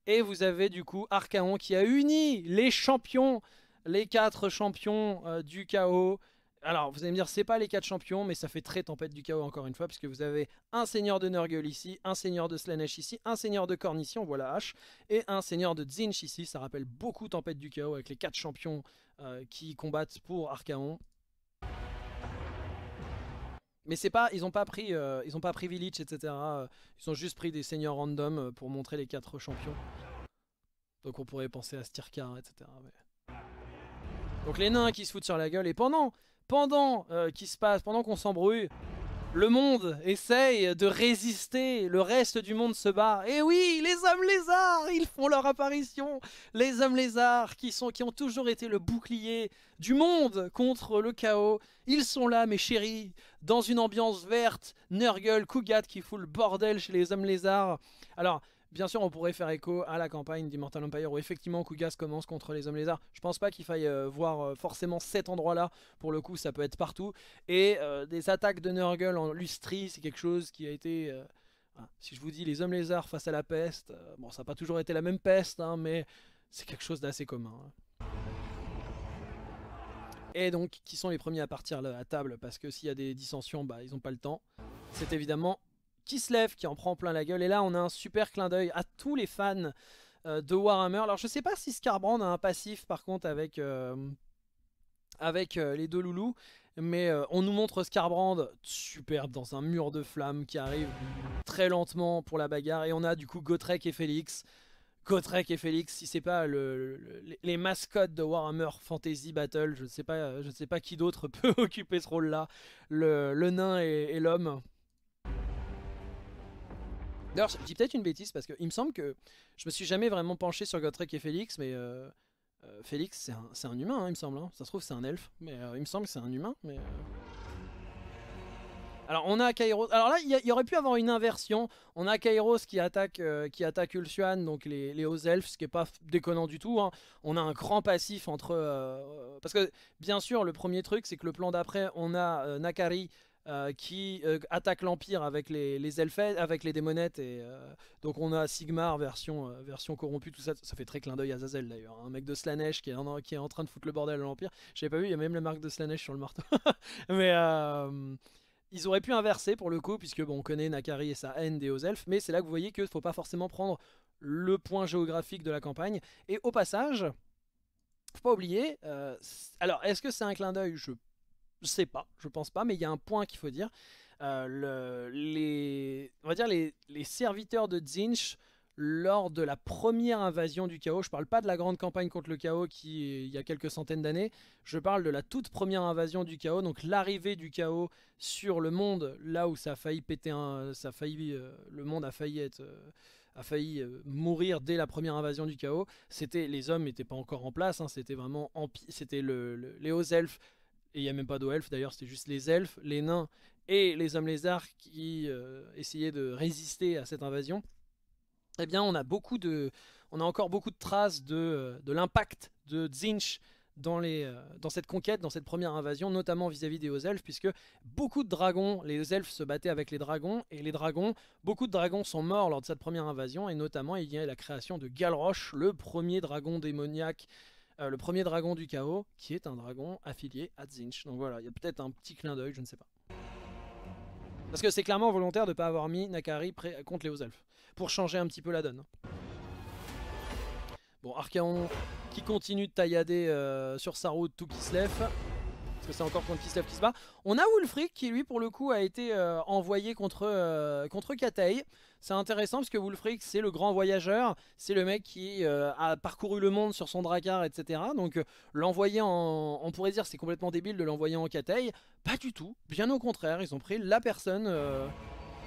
Et vous avez du coup Archaon qui a uni les champions, les quatre champions euh, du chaos. Alors vous allez me dire c'est pas les quatre champions, mais ça fait très tempête du chaos encore une fois, puisque vous avez un seigneur de Nurgle ici, un seigneur de Slanesh ici, un seigneur de Corn ici, on voit la hache, et un seigneur de Zinch ici, ça rappelle beaucoup tempête du chaos avec les quatre champions euh, qui combattent pour Archaon. Mais c'est pas, ils ont pas pris, euh, ils ont pas pris Village, etc. Euh, ils ont juste pris des seigneurs random pour montrer les quatre champions. Donc on pourrait penser à Styrkar, etc. Donc les nains qui se foutent sur la gueule et pendant, pendant qu'il qui se passe, pendant qu'on s'embrouille, le monde essaye de résister, le reste du monde se bat. Et oui, les hommes lézards, ils font leur apparition. Les hommes lézards qui, sont, qui ont toujours été le bouclier du monde contre le chaos. Ils sont là, mes chéris, dans une ambiance verte, Nurgle, Kugat qui fout le bordel chez les hommes lézards. Alors, Bien sûr, on pourrait faire écho à la campagne d'Immortal Empire où effectivement Kugas commence contre les hommes lézards. Je pense pas qu'il faille euh, voir euh, forcément cet endroit-là. Pour le coup, ça peut être partout. Et euh, des attaques de Nurgle en lustrie, c'est quelque chose qui a été... si je vous dis les hommes lézards face à la peste, bon, ça n'a pas toujours été la même peste, hein, mais c'est quelque chose d'assez commun. Hein. Et donc, qui sont les premiers à partir à table Parce que s'il y a des dissensions, bah, ils n'ont pas le temps. C'est évidemment qui se lève, qui en prend plein la gueule. Et là, on a un super clin d'œil à tous les fans euh, de Warhammer. Alors, je sais pas si Scarbrand a un passif, par contre, avec, euh, avec euh, les deux loulous. Mais on nous montre Scarbrand, superbe, dans un mur de flammes qui arrive très lentement pour la bagarre. Et on a du coup Gotrek et Félix. Gotrek et Félix, si c'est pas les mascottes de Warhammer Fantasy Battle, je ne sais pas, sais pas qui d'autre [LAUGHS] peut occuper ce rôle-là. Le, nain et l'homme D'ailleurs, je dis peut-être une bêtise parce qu'il me semble que je me suis jamais vraiment penché sur Gotrek et Félix, mais euh, euh, Félix, c'est un, humain, hein, il me semble. Hein. Ça se trouve, c'est un elfe, mais euh, il me semble que c'est un humain. Alors, on a Kairos. Alors là, il y, aurait pu avoir une inversion. On a Kairos qui attaque, qui attaque Ulsuan, donc les, les hauts elfes, ce qui est pas déconnant du tout. Hein. On a un grand passif entre. Parce que, bien sûr, le premier truc, c'est que le plan d'après, on a Nakari euh, qui euh, attaque l'Empire avec les, les elfes, avec les démonettes. Et, euh, donc on a Sigmar version, version corrompue, tout ça. Ça fait très clin d'œil à Zazel d'ailleurs. Hein. Un mec de Slanesh qui est, en, qui est en train de foutre le bordel à l'Empire. J'avais pas vu, il y a même la marque de Slanesh sur le marteau. [LAUGHS] mais ils auraient pu inverser pour le coup, puisque bon, on connaît Nakari et sa haine des hauts elfes. Mais c'est là que vous voyez qu'il ne faut pas forcément prendre le point géographique de la campagne. Et au passage. Faut pas oublier. alors, est-ce que c'est un clin d'œil Je je sais pas, je pense pas, mais il y a un point qu'il faut dire. Euh, les, on va dire les, serviteurs de Zinch, lors de la première invasion du chaos, je parle pas de la grande campagne contre le chaos qui il y a quelques centaines d'années, je parle de la toute première invasion du chaos, donc l'arrivée du chaos sur le monde, là où ça a failli péter un, ça failli, euh, le monde a failli être... Euh, a failli mourir dès la première invasion du chaos. C'était les hommes n'étaient pas encore en place, hein, c'était vraiment c'était les hauts elfes, et il n'y a même pas d'elfes d'ailleurs, c'était juste les elfes, les nains et les hommes lézards qui euh, essayaient de résister à cette invasion, eh bien on a beaucoup de, on a encore beaucoup de traces de, euh, l'impact de Zinch dans, les, euh, dans cette conquête, dans cette première invasion, notamment vis-à-vis des hauts elfes, puisque beaucoup de dragons, les elfes se battaient avec les dragons, et les dragons, beaucoup de dragons sont morts lors de cette première invasion, et notamment il y a la création de Galroch, le premier dragon démoniaque euh, le premier dragon du chaos, qui est un dragon affilié à Zinch. Donc voilà, il y a peut-être un petit clin d'œil, je ne sais pas. Parce que c'est clairement volontaire de ne pas avoir mis Nakari contre les hauts elfes, pour changer un petit peu la donne. Hein. Bon, Archaon qui continue de taillader euh, sur sa route tout qui se lève. Parce que c'est encore contre Kislev qui se bat. On a Wulfric qui lui pour le coup a été euh, envoyé contre, euh, contre C'est intéressant parce que Wulfric c'est le grand voyageur. C'est le mec qui euh, a parcouru le monde sur son drakkar etc. Donc l'envoyer en... On pourrait dire c'est complètement débile de l'envoyer en Katei. Pas du tout. Bien au contraire. Ils ont pris la personne.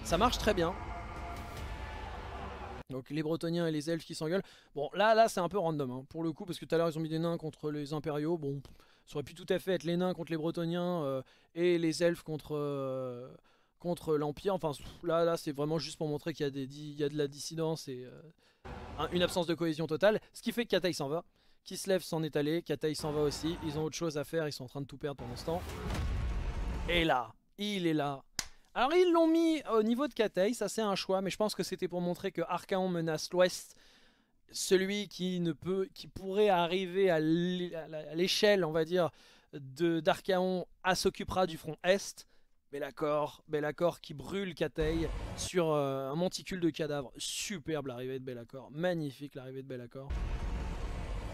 Ça marche très bien. Donc les Bretoniens et les Elfes qui s'engueulent. Bon, là, là c'est un peu random, hein, pour le coup, parce que tout à l'heure, ils ont mis des nains contre les Impériaux. Bon, ça aurait pu tout à fait être les nains contre les bretoniens euh, et les elfes contre, euh, contre l'Empire. Enfin, là, là c'est vraiment juste pour montrer qu'il y, a il y a de la dissidence et euh, une absence de cohésion totale. Ce qui fait que Kataï s'en va. Qui se lève s'en est allé, Katei s'en va aussi. Ils ont autre chose à faire, ils sont en train de tout perdre ce l'instant. Et là, il est là. Alors ils l'ont mis au niveau de Katei, ça c'est un choix, mais je pense que c'était pour montrer que arcaon menace l'ouest celui qui ne peut, qui pourrait arriver à l'échelle, on va dire, de d'Arcaon, s'occupera du front est. Bellacor, Bellacor qui brûle Katei sur euh, un monticule de cadavres. Superbe l'arrivée de Bellacor, magnifique l'arrivée de Bellacor.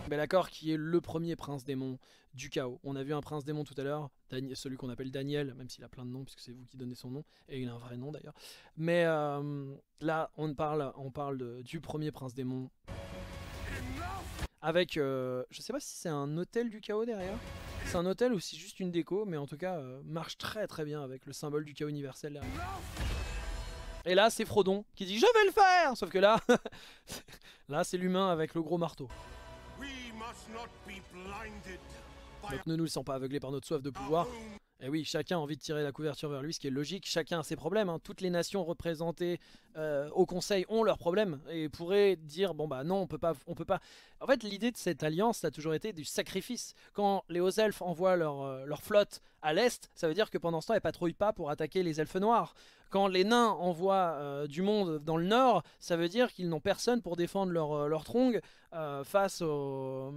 Ben, l'accord qui est le premier prince démon du chaos. On a vu un prince démon tout à l'heure, celui qu'on appelle Daniel, même s'il a plein de noms puisque c'est vous qui donnez son nom, et il a un vrai nom d'ailleurs. Mais euh, là, on parle, on parle du premier prince démon. Avec, euh, je sais pas si c'est un hôtel du chaos derrière. C'est un hôtel ou c'est juste une déco, mais en tout cas, euh, marche très très bien avec le symbole du chaos universel derrière. Et là, c'est Frodon qui dit « Je vais le faire !» Sauf que là, [LAUGHS] là c'est l'humain avec le gros marteau ne nous laissons pas aveuglés par notre soif de pouvoir. Et eh oui, chacun a envie de tirer la couverture vers lui, ce qui est logique. Chacun a ses problèmes. Hein. Toutes les nations représentées euh, au Conseil ont leurs problèmes et pourraient dire bon bah non, on peut pas, on peut pas. En fait, l'idée de cette alliance, ça a toujours été du sacrifice. Quand les hauts elfes envoient leur, euh, leur flotte à l'est, ça veut dire que pendant ce temps, elle patrouille pas pour attaquer les elfes noirs. Quand les nains envoient euh, du monde dans le nord, ça veut dire qu'ils n'ont personne pour défendre leur, euh, leur euh, face, aux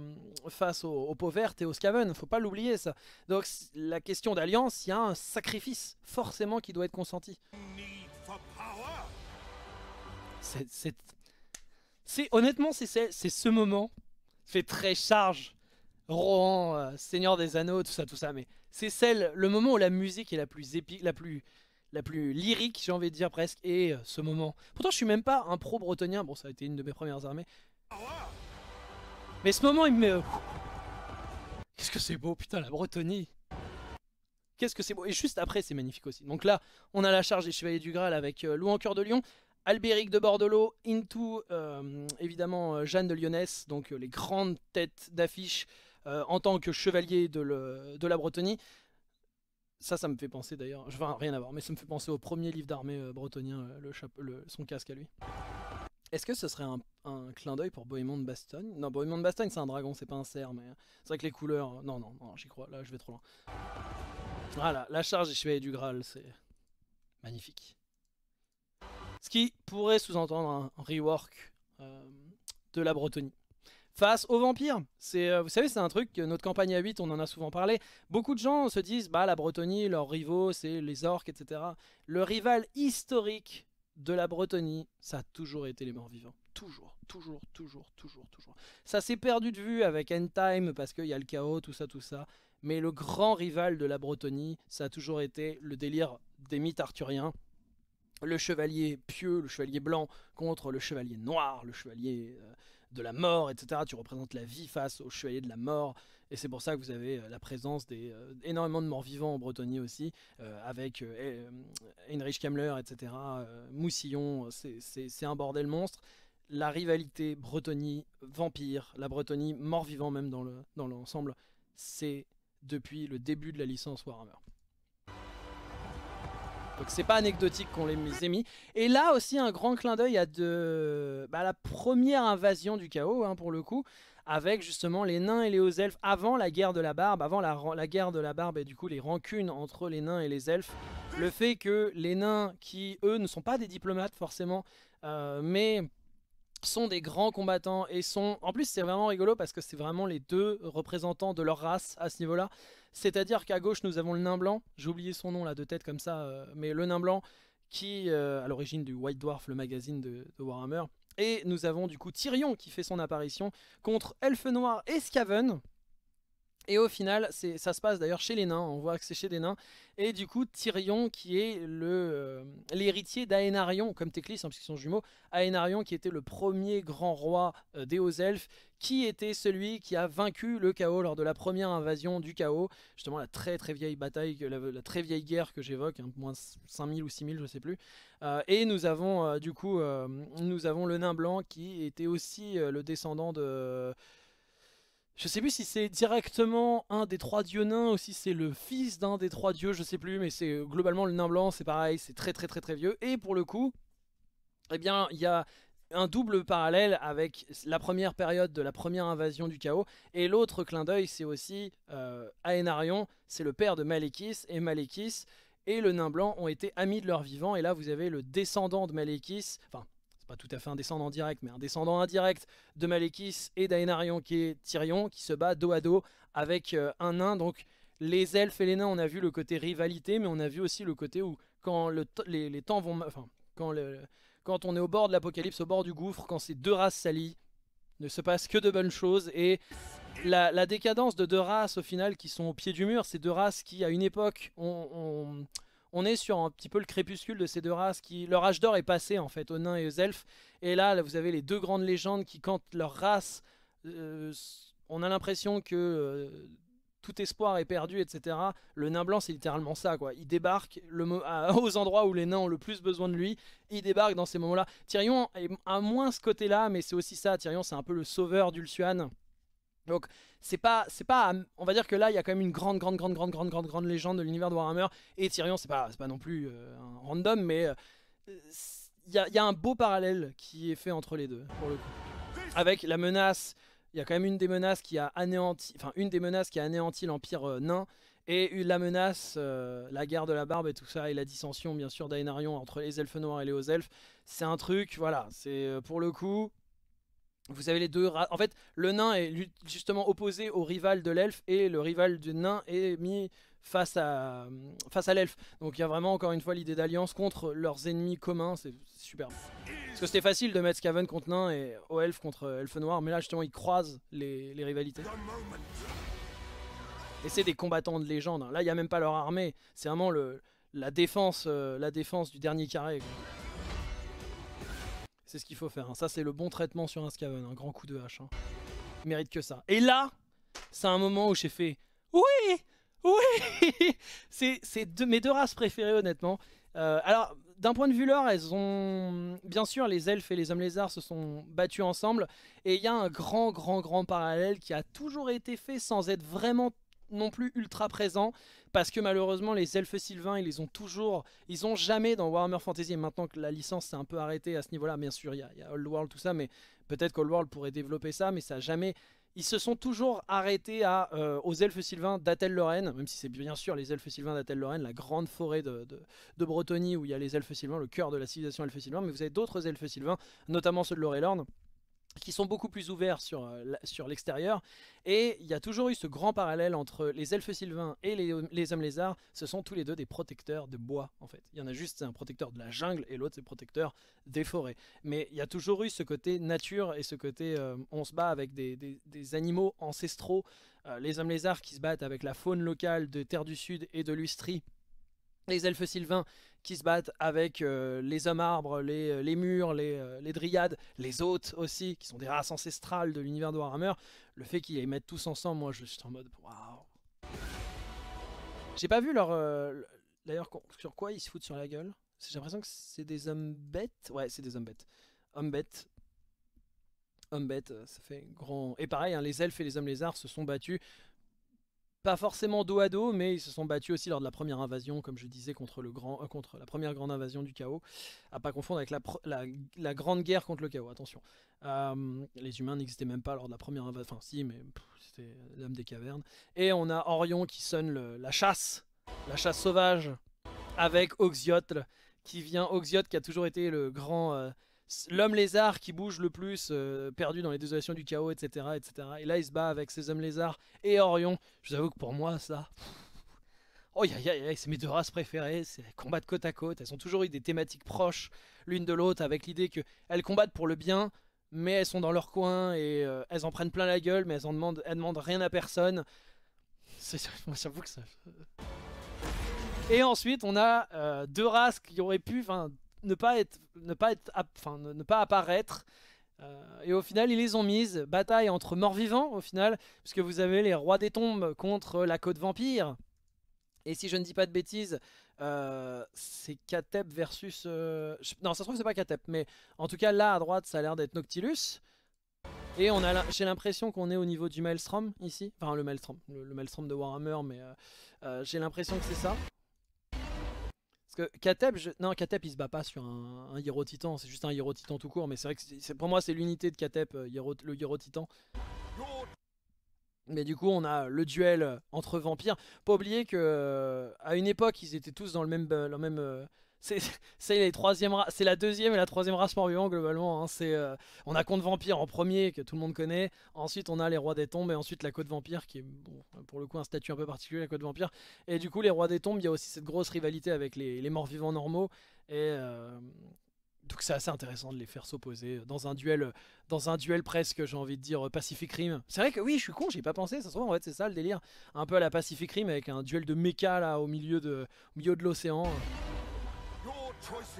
face aux, aux peaux vertes et aux scaven. Faut pas l'oublier ça. Donc la question d'alliance, il y a un sacrifice forcément qui doit être consenti. C'est honnêtement c'est ce moment fait très charge Rohan, euh, Seigneur des Anneaux, tout ça, tout ça. Mais c'est celle, le moment où la musique est la plus épique, la plus, la plus lyrique, j'ai envie de dire presque, et euh, ce moment. Pourtant, je suis même pas un pro bretonien. Bon, ça a été une de mes premières armées. Mais ce moment, il me. Qu'est-ce que c'est beau, putain, la Bretonie. Qu'est-ce que c'est beau. Et juste après, c'est magnifique aussi. Donc là, on a la charge des Chevaliers du Graal avec euh, Lou Cœur de Lion, Albéric de Bordelot, Into, évidemment, Jeanne de Lyonnaise donc les grandes têtes d'affiche euh, en tant que chevalier de, la Bretonie. Ça, ça me fait penser d'ailleurs, je enfin rien à voir, mais ça me fait penser au premier livre d'armée euh, bretonien, euh, le, son casque à lui. Est-ce que ce serait un, clin d'œil pour Bohemond de Bastogne Non, Bohemond de Bastogne, c'est un dragon, c'est pas un cerf, mais c'est vrai que les couleurs. Non, non, non, j'y crois, là je vais trop loin. Voilà, ah la charge des chevaliers du Graal, c'est magnifique. Ce qui pourrait sous-entendre un rework de la Bretonie face aux vampires. Euh, vous savez, c'est un truc, notre campagne à 8, on en a souvent parlé. Beaucoup de gens se disent, bah la Bretonie, leurs rivaux, c'est les orques, etc. Le rival historique de la Bretonie, ça a toujours été les morts vivants. Toujours, toujours, toujours, toujours, toujours. Ça s'est perdu de vue avec End Time, parce qu'il y a le chaos, tout ça, tout ça. Mais le grand rival de la Bretonie, ça a toujours été le délire des mythes arthuriens. Le chevalier pieux, le chevalier blanc contre le chevalier noir, le chevalier euh, de la mort, etc. Tu représentes la vie face au chevalier de la mort. Et c'est pour ça que vous avez euh, la présence d'énormément euh, de morts vivants en Bretonie aussi, euh, avec Heinrich Kammler, etc. Moussillon, c'est un bordel monstre la rivalité Bretonie-Vampire, la Bretonie mort-vivant même dans l'ensemble, c'est depuis le début de la licence Warhammer. Donc c'est pas anecdotique qu'on les ait mis. Et là aussi un grand clin d'œil à de... Bah, la première invasion du chaos hein, pour le coup, avec justement les nains et les hauts elfes avant la guerre de la barbe, avant la, guerre de la barbe et du coup les rancunes entre les nains et les elfes. Le fait que les nains qui eux ne sont pas des diplomates forcément, euh, mais sont des grands combattants et sont... En plus c'est vraiment rigolo parce que c'est vraiment les deux représentants de leur race à ce niveau-là. C'est-à-dire qu'à gauche, nous avons le nain blanc. J'ai oublié son nom là de tête comme ça, euh, mais le nain blanc qui, euh, à l'origine du White Dwarf, le magazine de, Warhammer. Et nous avons du coup Tyrion qui fait son apparition contre Elfe Noir et Skaven. Et au final, ça se passe d'ailleurs chez les nains, on voit que c'est chez des nains. Et du coup, Tyrion qui est euh, l'héritier d'Aenarion, comme Teclis, en hein, parce qu'ils sont jumeaux, Aenarion qui était le premier grand roi des hauts elfes, qui était celui qui a vaincu le chaos lors de la première invasion du chaos. Justement, la très très vieille bataille, la, très vieille guerre que j'évoque, hein, moins 5000 ou 6000, je sais plus. Euh, et nous avons euh, du coup, euh, nous avons le nain blanc qui était aussi le descendant de... Je sais plus si c'est directement un des trois dieux nains ou si c'est le fils d'un des trois dieux, je sais plus, mais c'est globalement le nain blanc, c'est pareil, c'est très très très très vieux. Et pour le coup, eh bien, il y a un double parallèle avec la première période de la première invasion du chaos. Et l'autre clin d'œil, c'est aussi euh, Aenarion, c'est le père de Malekis, et Malekis et le nain blanc ont été amis de leur vivant. Et là, vous avez le descendant de Malekis, enfin, c'est pas tout à fait un descendant direct, mais un descendant indirect de Malekis et d'Aenarion, qui est Tyrion, qui se bat dos à dos avec euh, un nain. Donc, les elfes et les nains, on a vu le côté rivalité, mais on a vu aussi le côté où, quand le les temps vont. Enfin, quand le, quand on est au bord de l'apocalypse, au bord du gouffre, quand ces deux races s'allient, ne se passe que de bonnes choses. Et la, décadence de deux races, au final, qui sont au pied du mur, ces deux races qui, à une époque, on, est sur un petit peu le crépuscule de ces deux races. qui Leur âge d'or est passé, en fait, aux nains et aux elfes. Et là, vous avez les deux grandes légendes qui, quand leur race... Euh, on a l'impression que euh, tout espoir est perdu, etc. Le nain blanc, c'est littéralement ça, quoi. Il débarque le, [LAUGHS] aux endroits où les nains ont le plus besoin de lui, il débarque dans ces moments-là. Tyrion est à moins ce côté-là, mais c'est aussi ça. Tyrion, c'est un peu le sauveur d'Ulsuan. Donc c'est pas c'est pas on va dire que là il y a quand même une grande grande grande grande grande grande grande légende de l'univers de Warhammer et Tyrion c'est pas pas non plus euh, un random mais euh, il y, a, un beau parallèle qui est fait entre les deux avec la menace il y a quand même une des menaces qui a anéanti, enfin une des menaces qui a anéanti l'empire euh, nain et la menace, euh, la guerre de la barbe et tout ça et la dissension bien sûr d'Aenarion entre les elfes noirs et les hauts elfes, c'est un truc, voilà, c'est euh, pour le coup. Vous avez les deux En fait, le nain est justement opposé au rival de l'elfe et le rival du nain est mis face à, euh, face à l'elfe. Donc il y a vraiment encore une fois l'idée d'alliance contre leurs ennemis communs, c'est super Parce que c'était facile de mettre Skaven contre Nain et au elfe contre elfe noir, mais là justement ils croisent les, rivalités. Et c'est des combattants de légende, hein. là il n'y a même pas leur armée, c'est vraiment le, la, défense, euh, la défense du dernier carré. C'est ce qu'il faut faire, hein. ça c'est le bon traitement sur un Skaven, un grand coup de hache. Hein. Il mérite que ça. Et là, c'est un moment où j'ai fait « Oui !» Oui [LAUGHS] C'est mes deux races préférées, honnêtement. Euh, alors, d'un point de vue lore, elles ont... Bien sûr, les elfes et les hommes lézards se sont battus ensemble. Et il y a un grand, grand, grand parallèle qui a toujours été fait sans être vraiment non plus ultra présent parce que malheureusement les elfes sylvains ils les ont toujours ils ont jamais dans Warhammer Fantasy et maintenant que la licence s'est un peu arrêtée à ce niveau là bien sûr il y, a, Old World tout ça mais peut-être qu'Old World pourrait développer ça mais ça jamais ils se sont toujours arrêtés à, euh, aux elfes sylvains d'Athel-Lorraine, même si c'est bien sûr les elfes sylvains d'Athel-Lorraine, la grande forêt de, de, Bretonie où il y a les elfes sylvains, le cœur de la civilisation elfes sylvains, mais vous avez d'autres elfes sylvains, notamment ceux de Lorelorn, qui sont beaucoup plus ouverts sur, euh, sur l'extérieur. Et il y a toujours eu ce grand parallèle entre les elfes sylvains et euh, les, hommes lézards. Ce sont tous les deux des protecteurs de bois, en fait. Il y en a juste, un protecteur de la jungle et l'autre, c'est protecteur des forêts. Mais il y a toujours eu ce côté nature et ce côté euh, on se bat avec des, animaux ancestraux. les hommes lézards qui se battent avec la faune locale de Terre du Sud et de l'Ustrie les elfes sylvains qui se battent avec euh, les hommes arbres, les, euh, murs, euh, les, dryades, les hôtes aussi, qui sont des races ancestrales de l'univers de Warhammer. Le fait qu'ils les mettent tous ensemble, moi je suis en mode waouh. J'ai pas vu leur. D'ailleurs, sur quoi ils se foutent sur la gueule J'ai l'impression que c'est des hommes bêtes. Ouais, c'est des hommes bêtes. Hommes bêtes. Hommes bêtes, ça fait grand. Et pareil, hein, les elfes et les hommes lézards se sont battus pas forcément dos à dos, mais ils se sont battus aussi lors de la première invasion, comme je disais, contre, le grand, euh, contre la première grande invasion du chaos, à pas confondre avec la, la, grande guerre contre le chaos, attention. Euh, les humains n'existaient même pas lors de la première invasion, enfin si, mais c'était l'âme des cavernes. Et on a Orion qui sonne la chasse, la chasse sauvage, avec auxiote qui vient, Oxiot qui a toujours été le grand... Euh, l'homme lézard qui bouge le plus, euh, perdu dans les désolations du chaos, etc., etc. Et là, il se bat avec ses hommes lézards et Orion. Je vous avoue que pour moi, ça... Oh, c'est mes deux races préférées, c'est combattent côte à côte, elles ont toujours eu des thématiques proches l'une de l'autre, avec l'idée qu'elles combattent pour le bien, mais elles sont dans leur coin, et euh, elles en prennent plein la gueule, mais elles en demandent, rien à personne. Moi j'avoue que ça... Et ensuite on a euh, deux races qui auraient pu, enfin ne pas être, ne pas être, enfin, ne, pas apparaître. Euh, et au final, ils les ont mises. Bataille entre morts-vivants, au final, puisque vous avez les rois des tombes contre la côte vampire. Et si je ne dis pas de bêtises, euh, c'est Katep versus... Euh, non, ça se trouve, c'est pas Katep, mais en tout cas, là, à droite, ça a l'air d'être Noctilus. Et on a, j'ai l'impression qu'on est au niveau du Maelstrom, ici. Enfin, le Maelstrom, le Maelstrom de Warhammer, mais j'ai l'impression que c'est ça. Parce que Katep, je... non, Katep il se bat pas sur un, un Titan, c'est juste un Hero Titan tout court, mais c'est vrai que pour moi c'est l'unité de Katep, euh, le Hero Titan. Mais du coup, on a le duel euh, entre vampires. Pas oublier que euh, à une époque, ils étaient tous dans le même, le même, c'est la deuxième et la troisième race mort-vivant globalement. Hein. Euh, on a Contre Vampire en premier, que tout le monde connaît. Ensuite, on a les Rois des Tombes et ensuite la Côte Vampire, qui est pour le coup un statut un peu particulier, la Côte Vampire. Et du coup, les Rois des Tombes, il y a aussi cette grosse rivalité avec les, morts-vivants normaux. Et euh, donc, c'est assez intéressant de les faire s'opposer dans un duel dans un duel presque, j'ai envie de dire, Pacific Rim. C'est vrai que oui, je suis con, ai pas pensé, ça se trouve, en fait, c'est ça le délire. Un peu à la Pacific Rim avec un duel de méca là au milieu de, au milieu de l'océan.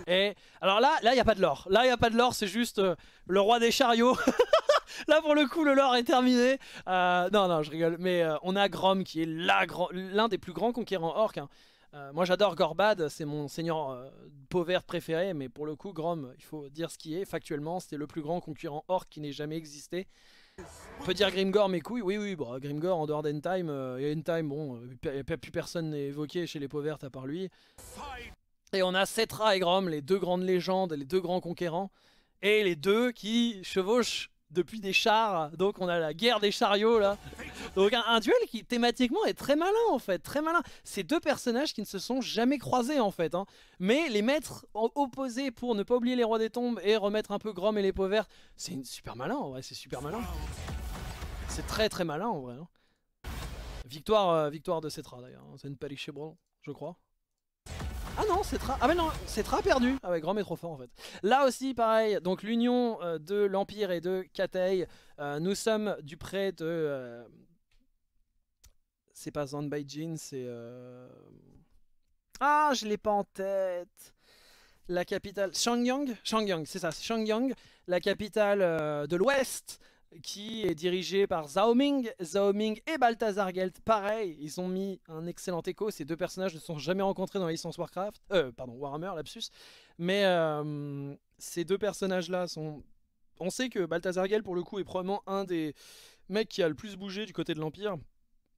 Et alors là, là il n'y a pas de lore, Là il n'y a pas de lore c'est juste euh, le roi des chariots. [LAUGHS] là pour le coup le lore est terminé. Euh, non, non, je rigole. Mais euh, on a Grom qui est l'un des plus grands conquérants orques. Hein. moi j'adore Gorbad, c'est mon seigneur pauvre préféré. Mais pour le coup Grom, il faut dire ce qui est. Factuellement, c'était le plus grand conquérant orque qui n'ait jamais existé. On peut dire Grimgor mes couilles, oui oui, bon, bah, Grimgore en dehors d'Endtime, euh, Time bon, plus personne n'est évoqué chez les Pauvertes à part lui. Et on a Cetra et Grom, les deux grandes légendes, les deux grands conquérants. Et les deux qui chevauchent depuis des chars. Donc on a la guerre des chariots là. Donc un, duel qui thématiquement est très malin en fait, très malin. Ces deux personnages qui ne se sont jamais croisés en fait. Hein. Mais les mettre opposés pour ne pas oublier les rois des tombes et remettre un peu Grom et les peaux vertes, c'est super malin en vrai, c'est super malin. C'est très très malin en vrai. Hein. Victoire, euh, victoire de Cetra d'ailleurs, hein. c'est une paliche chez je crois. Ah non, c'est Tra... Ah mais non, c'est Tra perdu. Ah ouais, grand métro fort en fait. Là aussi, pareil, donc l'union euh, de l'Empire et de Katei. Euh, nous sommes du près de... Euh, c'est pas Zanbaijin, c'est... Ah, je l'ai pas en tête la capitale Shangyang, Shangyang, c'est ça, Shangyang, la capitale de l'Ouest qui est dirigé par Zhao Ming. Zhao Ming et Balthazar Gelt, pareil, ils ont mis un excellent écho. Ces deux personnages ne sont jamais rencontrés dans la licence Warcraft, euh, pardon, Warhammer, lapsus. Mais euh, ces deux personnages-là sont. On sait que Balthazar Gelt, pour le coup, est probablement un des mecs qui a le plus bougé du côté de l'Empire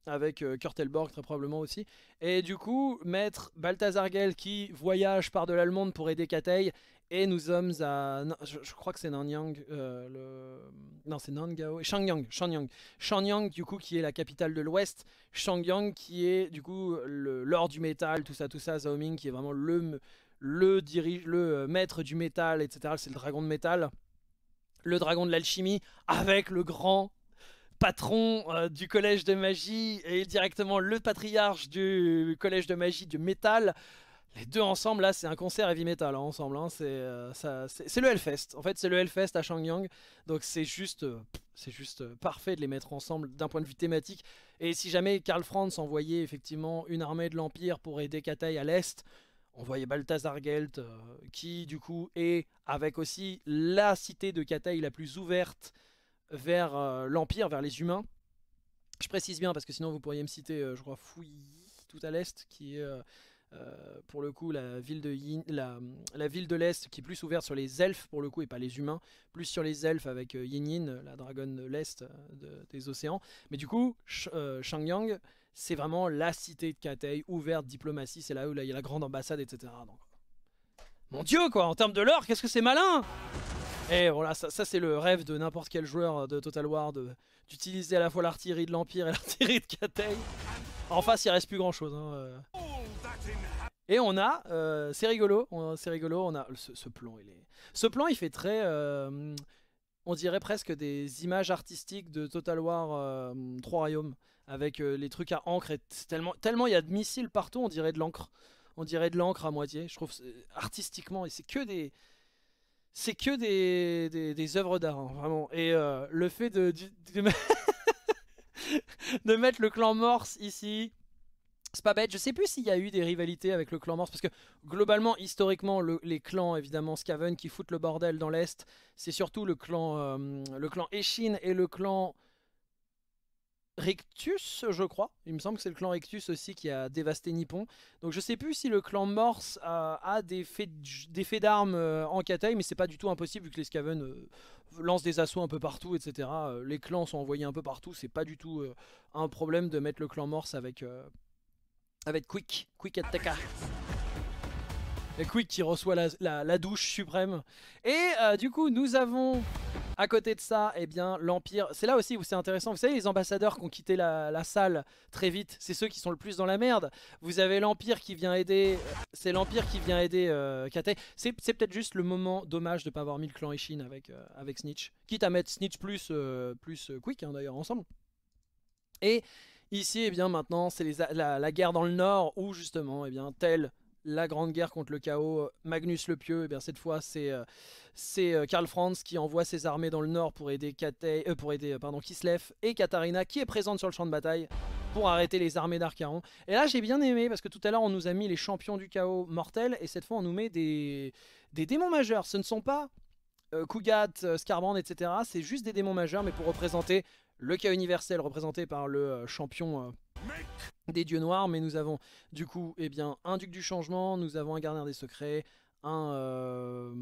avec euh, Kurt très probablement aussi. Et du coup, Maître Balthazar Gell qui voyage par de l'allemande pour aider Katei. Et nous sommes à... je, crois que c'est Nanyang. Euh, non, c'est Nangao. Shangyang. Shangyang. Shangyang, du coup, qui est la capitale de l'Ouest. Shangyang, qui est, du coup, l'or du métal, tout ça, tout ça. Zhao qui est vraiment le, le, dirige, le euh, maître du métal, etc. C'est le dragon de métal. Le dragon de l'alchimie, avec le grand patron euh, du collège de magie et directement le patriarche du collège de magie du métal. Les deux ensemble, là, c'est un concert heavy metal hein, ensemble. Hein. Euh, c'est le Hellfest. En fait, c'est le Hellfest à Shangyang. Donc, c'est juste, euh, c'est juste parfait de les mettre ensemble d'un point de vue thématique. Et si jamais Karl Franz envoyait effectivement une armée de l'Empire pour aider Katai à l'Est, on voyait Balthazar Gelt, qui, du coup, est avec aussi la cité de Katai la plus ouverte vers euh, l'Empire, vers les humains. Je précise bien parce que sinon vous pourriez me citer, euh, je crois, Fouilly, tout à l'est, qui est euh, pour le coup la ville de la, ville de l'est qui est plus ouverte sur les elfes pour le coup et pas les humains, plus sur les elfes avec Yin Yin, la dragonne de l'est des océans. Mais du coup, Shang Shangyang, c'est vraiment la cité de Katei, ouverte, diplomatie, c'est là où il y a la grande ambassade, etc. mon dieu quoi, en termes de l'or, qu'est-ce que c'est malin et eh, voilà, ça, c'est le rêve de n'importe quel joueur de Total War, d'utiliser à la fois l'artillerie de l'Empire et [LAUGHS] l'artillerie de Katei. En face, il reste plus grand chose. Hein, euh. Et on a, euh, c'est rigolo, c'est rigolo, on a ce, plan, il est, ce plan, il fait très, euh, on dirait presque des images artistiques de Total War 3 Royaumes, avec les trucs à encre et tellement, tellement il y a de missiles partout, on dirait de l'encre, on dirait de l'encre à moitié. Je trouve artistiquement, et c'est que des, c'est que des, des, œuvres d'art, hein, vraiment. Et euh, le fait de, [LAUGHS] de, mettre le clan Morse ici, c'est pas bête. Je sais plus s'il y a eu des rivalités avec le clan Morse, parce que globalement, historiquement, les clans, évidemment, Scaven qui foutent le bordel dans l'Est, c'est surtout le clan, euh, le clan Eshin et le clan Rectus, je crois. Il me semble que c'est le clan Rectus aussi qui a dévasté Nippon. Donc je sais plus si le clan Morse a des faits, d'armes euh, en Kataï, mais c'est pas du tout impossible vu que les Skaven euh, lancent des assauts un peu partout, etc. Euh, les clans sont envoyés un peu partout, c'est pas du tout un problème de mettre le clan Morse avec, avec Quick, Quick Attacker. Quick qui reçoit la, douche suprême. Et euh, du coup, nous avons à côté de ça, eh bien l'Empire. C'est là aussi où c'est intéressant. Vous savez, les ambassadeurs qui ont quitté la, salle très vite, c'est ceux qui sont le plus dans la merde. Vous avez l'Empire qui vient aider. Euh, c'est l'Empire qui vient aider euh, C'est peut-être juste le moment dommage de ne pas avoir mis le clan Ishin avec, euh, avec Snitch. Quitte à mettre Snitch plus, plus Quick, hein, d'ailleurs, ensemble. Et. Ici, eh bien, maintenant, c'est la, la, guerre dans le nord où, justement, eh bien, tel la Grande Guerre contre le chaos, Magnus le Pieux, et eh bien cette fois c'est euh, euh, Karl Franz qui envoie ses armées dans le nord pour aider, euh, pour aider pardon, Kislev et Katarina qui est présente sur le champ de bataille pour arrêter les armées d'Archaon. Et là j'ai bien aimé parce que tout à l'heure on nous a mis les champions du chaos mortels et cette fois on nous met des, des démons majeurs. Ce ne sont pas euh, Kugat, etc. C'est juste des démons majeurs mais pour représenter le cas universel représenté par le euh, champion euh, des dieux noirs, mais nous avons du coup eh bien, un duc du changement, nous avons un gardien des secrets, un... Euh,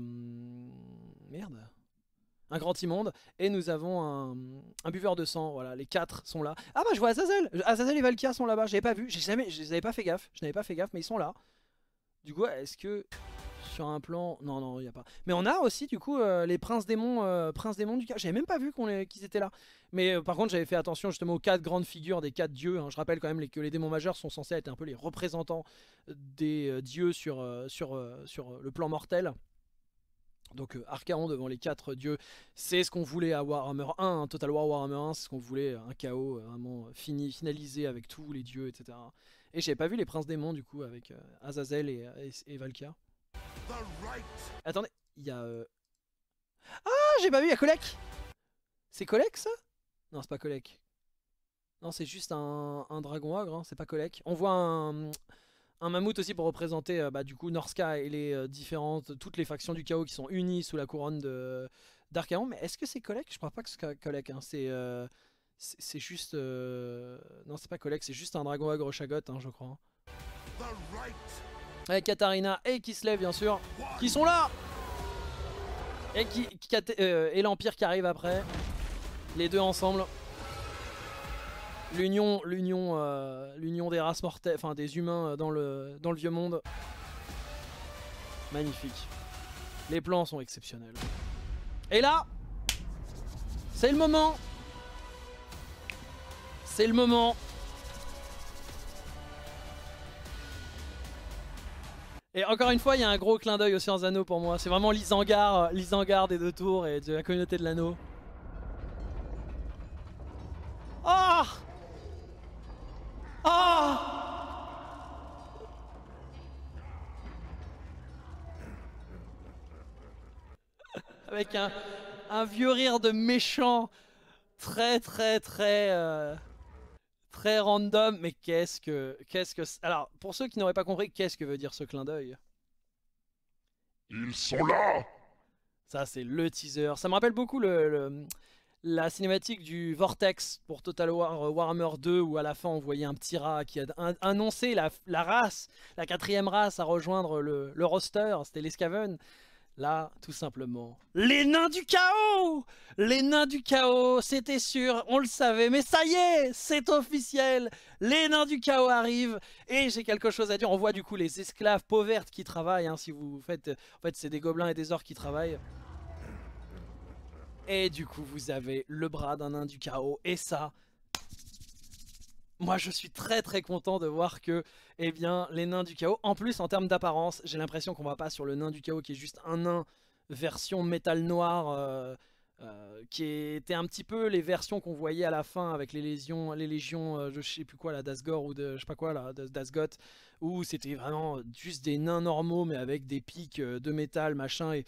merde un grand immonde, et nous avons un, buveur de sang, voilà, les quatre sont là. Ah bah je vois Azazel Azazel et Valkia sont là-bas, j'avais pas vu, j'avais pas fait gaffe, je n'avais pas fait gaffe, mais ils sont là. Du coup, est-ce que sur un plan. Non, non, il n'y a pas. Mais on a aussi, du coup, euh, les princes démons, euh, princes démons du cas J'avais même pas vu qu'ils les... étaient là. Mais euh, par contre, j'avais fait attention justement aux quatre grandes figures des quatre dieux. Hein. Je rappelle quand même que les démons majeurs sont censés être un peu les représentants des dieux sur, sur, sur le plan mortel. Donc Archaon devant les quatre dieux, c'est ce qu'on voulait à Warhammer 1, hein. Total War Warhammer 1, c'est ce qu'on voulait, un chaos vraiment fini, finalisé avec tous les dieux, etc. Et j'avais pas vu les princes démons du coup avec Azazel et, et, Attendez, il y a... Euh, ah, j'ai pas vu, il y a Colec C'est Colec ça Non, c'est pas Colec. Non, c'est juste un, dragon ogre, hein, c'est pas Colec. On voit un, mammouth aussi pour représenter euh, bah, du coup Norska et les euh, différentes, toutes les factions du chaos qui sont unies sous la couronne de d'Archaon. Mais est-ce que c'est Colec Je crois pas que hein. c'est Colec, c'est... C'est juste... Non, c'est pas Colec, c'est juste un dragon ogre chagot, hein, je crois avec Katarina et Kislev bien sûr, qui sont là Et, qui, euh, l'Empire qui arrive après, les deux ensemble. L'union l'union, euh, l'union des races mortelles, enfin des humains euh, dans le, dans le vieux monde. Magnifique. Les plans sont exceptionnels. Et là, c'est le moment. C'est le moment. Et encore une fois, il y a un gros clin d'œil aux Sciences Anneaux pour moi. C'est vraiment l'Isangar, euh, des deux tours et de la communauté de l'anneau. Ah, ah [LAUGHS] Avec un, vieux rire de méchant très très très... Euh, très random, mais qu'est-ce que... qu'est-ce que Alors, pour ceux qui n'auraient pas compris, qu'est-ce que veut dire ce clin d'œil Ils sont là Ça, c'est le teaser. Ça me rappelle beaucoup le, la cinématique du Vortex pour Total War euh, Warhammer 2, où à la fin, on voyait un petit rat qui a annoncé la, race, la quatrième race à rejoindre le, roster, c'était les Scaven. Là, tout simplement, les nains du chaos Les nains du chaos, c'était sûr, on le savait, mais ça y est, c'est officiel Les nains du chaos arrivent, et j'ai quelque chose à dire, on voit du coup les esclaves pauvres qui travaillent, hein, si vous faites... En fait, c'est des gobelins et des orques qui travaillent. Et du coup, vous avez le bras d'un nain du chaos, et ça... Moi, je suis très très content de voir que eh bien, les nains du chaos. En plus, en termes d'apparence, j'ai l'impression qu'on va pas sur le nain du chaos qui est juste un nain version métal noir euh, euh, qui était un petit peu les versions qu'on voyait à la fin avec les légions, les légions euh, je sais plus quoi, la d'Asgore ou de je sais pas quoi, la d'Asgoth, où c'était vraiment juste des nains normaux mais avec des pics de métal, machin, et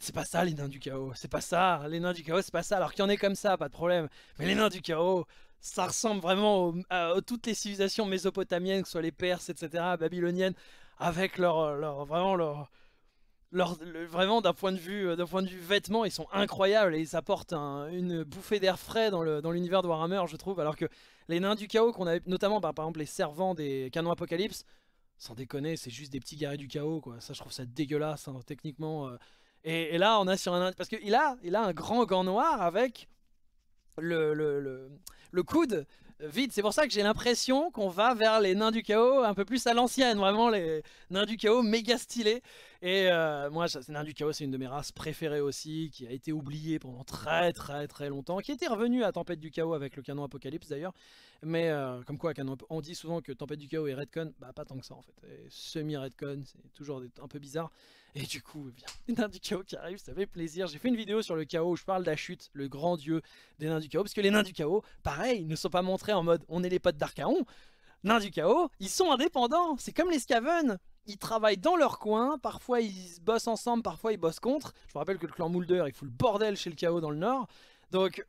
c'est pas ça les nains du chaos, c'est pas ça, les nains du chaos c'est pas ça, alors qu'il y en ait comme ça, pas de problème, mais les nains du chaos, ça ressemble vraiment à, toutes les civilisations mésopotamiennes, que ce soit les Perses, etc., babyloniennes, avec leur, euh, leur vraiment leur, vraiment d'un point de vue euh, d'un point de vue vêtements ils sont incroyables et ils apportent une bouffée d'air frais dans le dans l'univers de Warhammer je trouve alors que les nains du chaos qu'on avait notamment par bah, par exemple les servants des canons apocalypse sans déconner c'est juste des petits guerriers du chaos quoi ça je trouve ça dégueulasse hein, techniquement euh. et, et, là on a sur un parce qu'il il a il a un grand gant noir avec le, le, le, le coude vide. C'est pour ça que j'ai l'impression qu'on va vers les nains du chaos un peu plus à l'ancienne, vraiment les nains du chaos méga stylés. Et euh, moi, les nains du chaos, c'est une de mes races préférées aussi, qui a été oubliée pendant très très très longtemps, qui était revenue à Tempête du chaos avec le canon Apocalypse d'ailleurs. Mais euh, comme quoi, on dit souvent que Tempête du chaos et Redcon, bah pas tant que ça en fait. Semi-Redcon, c'est toujours un peu bizarre. Et du coup, eh les nains du chaos qui arrivent, ça fait plaisir. J'ai fait une vidéo sur le chaos où je parle de la chute, le grand dieu des nains du chaos, parce que les nains du chaos, pareil, ne sont pas montrés en mode on est les potes d'Arcaon, nains du chaos, ils sont indépendants, c'est comme les Skaven ils travaillent dans leur coin, parfois ils bossent ensemble, parfois ils bossent contre. Je vous rappelle que le clan Mulder, il fout le bordel chez le chaos dans le nord. Donc,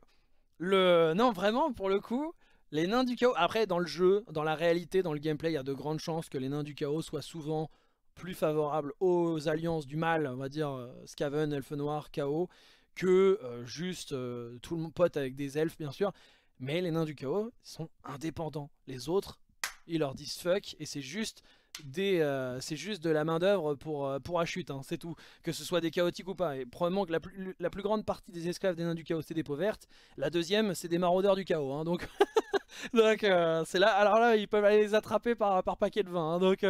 le... Non, vraiment, pour le coup, les nains du chaos... Après, dans le jeu, dans la réalité, dans le gameplay, il y a de grandes chances que les nains du chaos soient souvent plus favorables aux alliances du mal, on va dire euh, Skaven, Elfe Noir, Chaos, que euh, juste euh, tout le monde pote avec des elfes, bien sûr. Mais les nains du chaos sont indépendants. Les autres, ils leur disent fuck et c'est juste des, euh, c'est juste de la main d'œuvre pour, euh, pour hein, c'est tout. Que ce soit des chaotiques ou pas. Et probablement que la plus, grande partie des esclaves des nains du chaos, c'est des pauvres. vertes. La deuxième, c'est des maraudeurs du chaos. Hein, donc, [LAUGHS] donc euh, c'est là. Alors là, ils peuvent aller les attraper par, par paquet de vin. Hein, donc,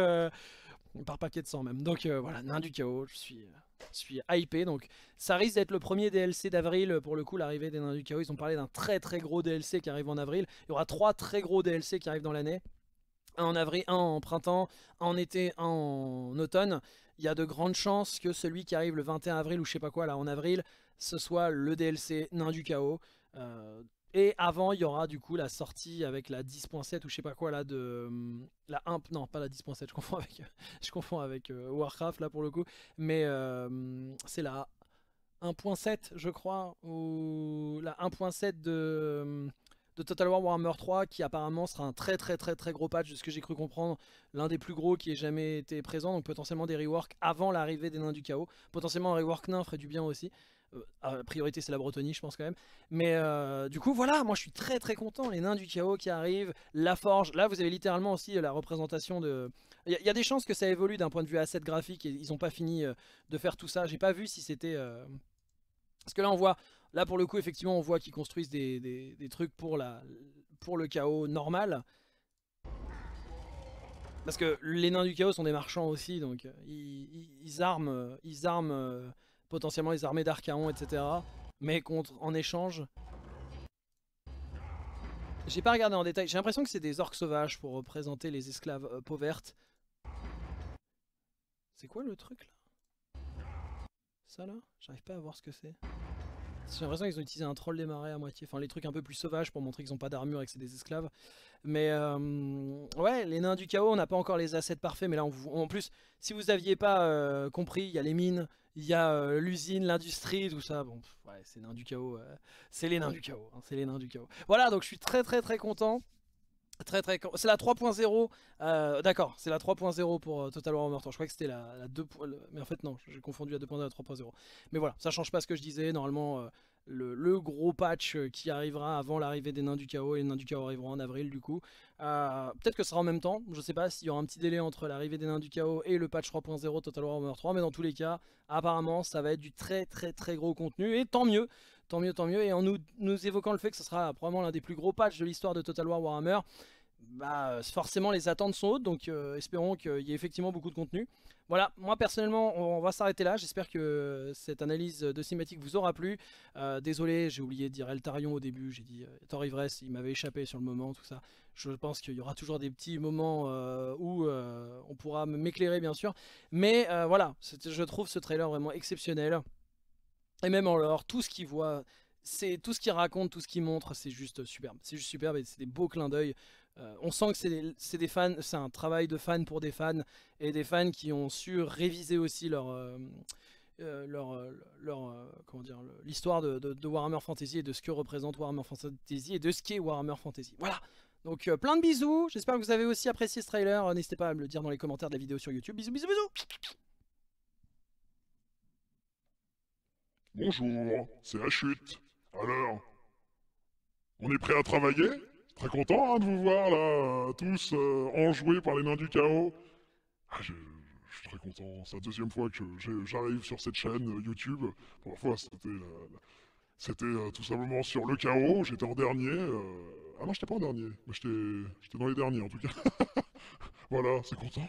par paquet de sang même. Donc euh, voilà, Nain du Chaos, je suis, euh, suis hypé. Donc ça risque d'être le premier DLC d'avril euh, pour le coup, l'arrivée des Nains du Chaos. Ils ont parlé d'un très très gros DLC qui arrive en avril. Il y aura trois très gros DLC qui arrivent dans l'année. Un en avril, un en printemps, un en été, un en automne. Il y a de grandes chances que celui qui arrive le 21 avril ou je sais pas quoi là en avril, ce soit le DLC Nain du Chaos. Et avant, il y aura du coup la sortie avec la 10.7 ou je sais pas quoi là de hum, la 1 non pas la 10.7, je confonds avec [LAUGHS] je confonds avec euh, Warcraft là pour le coup, mais euh, c'est la 1.7 je crois ou la 1.7 de hum, de Total War Warhammer 3 qui apparemment sera un très très très très gros patch de ce que j'ai cru comprendre, l'un des plus gros qui ait jamais été présent, donc potentiellement des reworks avant l'arrivée des nains du chaos, potentiellement un rework nain ferait du bien aussi la euh, priorité c'est la Bretonie je pense quand même. Mais euh, du coup voilà, moi je suis très très content, les nains du chaos qui arrivent, la forge, là vous avez littéralement aussi euh, la représentation de... Il y, a des chances que ça évolue d'un point de vue asset graphique, et ils n'ont pas fini de faire tout ça, j'ai pas vu si c'était... Parce que là on voit, là pour le coup effectivement on voit qu'ils construisent des, trucs pour, la, pour le chaos normal. Parce que les nains du chaos sont des marchands aussi, donc ils arment, ils arment potentiellement les armées d'arcaon etc. Mais contre, en échange... J'ai pas regardé en détail, j'ai l'impression que c'est des orques sauvages pour représenter les esclaves euh, pauvres. C'est quoi le truc là Ça là J'arrive pas à voir ce que c'est. J'ai l'impression qu'ils ont utilisé un troll des marais à moitié. Enfin, les trucs un peu plus sauvages pour montrer qu'ils ont pas d'armure et que c'est des esclaves. Mais euh, ouais, les nains du chaos, on n'a pas encore les assets parfaits. Mais là, en plus, si vous aviez pas euh, compris, il y a les mines, il y a euh, l'usine, l'industrie, tout ça. Bon, ouais, c'est nains du chaos. Euh, c'est les nains du chaos. Hein, c'est les nains du chaos. Voilà, donc je suis très très très content. Très très C'est la 3.0. Euh, d'accord, c'est la 3.0 pour Total War Warhammer. Je crois que c'était la, 2.0, Mais en fait non, j'ai confondu la 2.0 à la 3.0. Mais voilà, ça change pas ce que je disais. Normalement, le, gros patch euh, qui arrivera avant l'arrivée des Nains du Chaos, et les Nains du Chaos arriveront en avril du coup. Euh, peut-être que ce sera en même temps, je sais pas s'il y aura un petit délai entre l'arrivée des Nains du Chaos et le patch 3.0 Total Warhammer 3, mais dans tous les cas, apparemment ça va être du très très très gros contenu, et tant mieux Tant mieux, tant mieux, et en nous, nous évoquant le fait que ce sera probablement l'un des plus gros patchs de l'histoire de Total War Warhammer, bah, forcément les attentes sont hautes, donc euh, espérons qu'il y ait effectivement beaucoup de contenu. Voilà, moi personnellement, on va s'arrêter là. J'espère que cette analyse de cinématique vous aura plu. Euh, désolé, j'ai oublié de dire Eltarion au début. J'ai dit euh, Thor Ivresse, il m'avait échappé sur le moment, tout ça. Je pense qu'il y aura toujours des petits moments euh, où on pourra m'éclairer, bien sûr. Mais voilà, je trouve ce trailer vraiment exceptionnel. Et même en l'or, tout ce qu'il voit, c'est tout ce qu'il raconte, tout ce qu'il montre, c'est juste superbe. C'est juste superbe et c'est des beaux clins d'œil euh, on sent que c'est des, fans, c'est un travail de fans pour des fans et des fans qui ont su réviser aussi leur, euh, euh, leur, leur comment l'histoire de, Warhammer Fantasy et de ce que représente Warhammer Fantasy et de ce qu'est Warhammer Fantasy. Voilà. Donc plein de bisous. J'espère que vous avez aussi apprécié ce trailer. N'hésitez pas à me le dire dans les commentaires de la vidéo sur YouTube. Bisous, bisous, bisous. Bonjour, c'est la chute. Alors, on est prêt à travailler Très content hein, de vous voir là, tous euh, enjoués par les mains du chaos. Ah, je, suis très content, c'est la deuxième fois que j'arrive sur cette chaîne euh, YouTube. Pour la fois, c'était euh, tout simplement sur le chaos, j'étais en dernier. Ah non, j'étais pas en dernier, mais j'étais dans les derniers en tout cas. [LAUGHS] voilà, c'est content.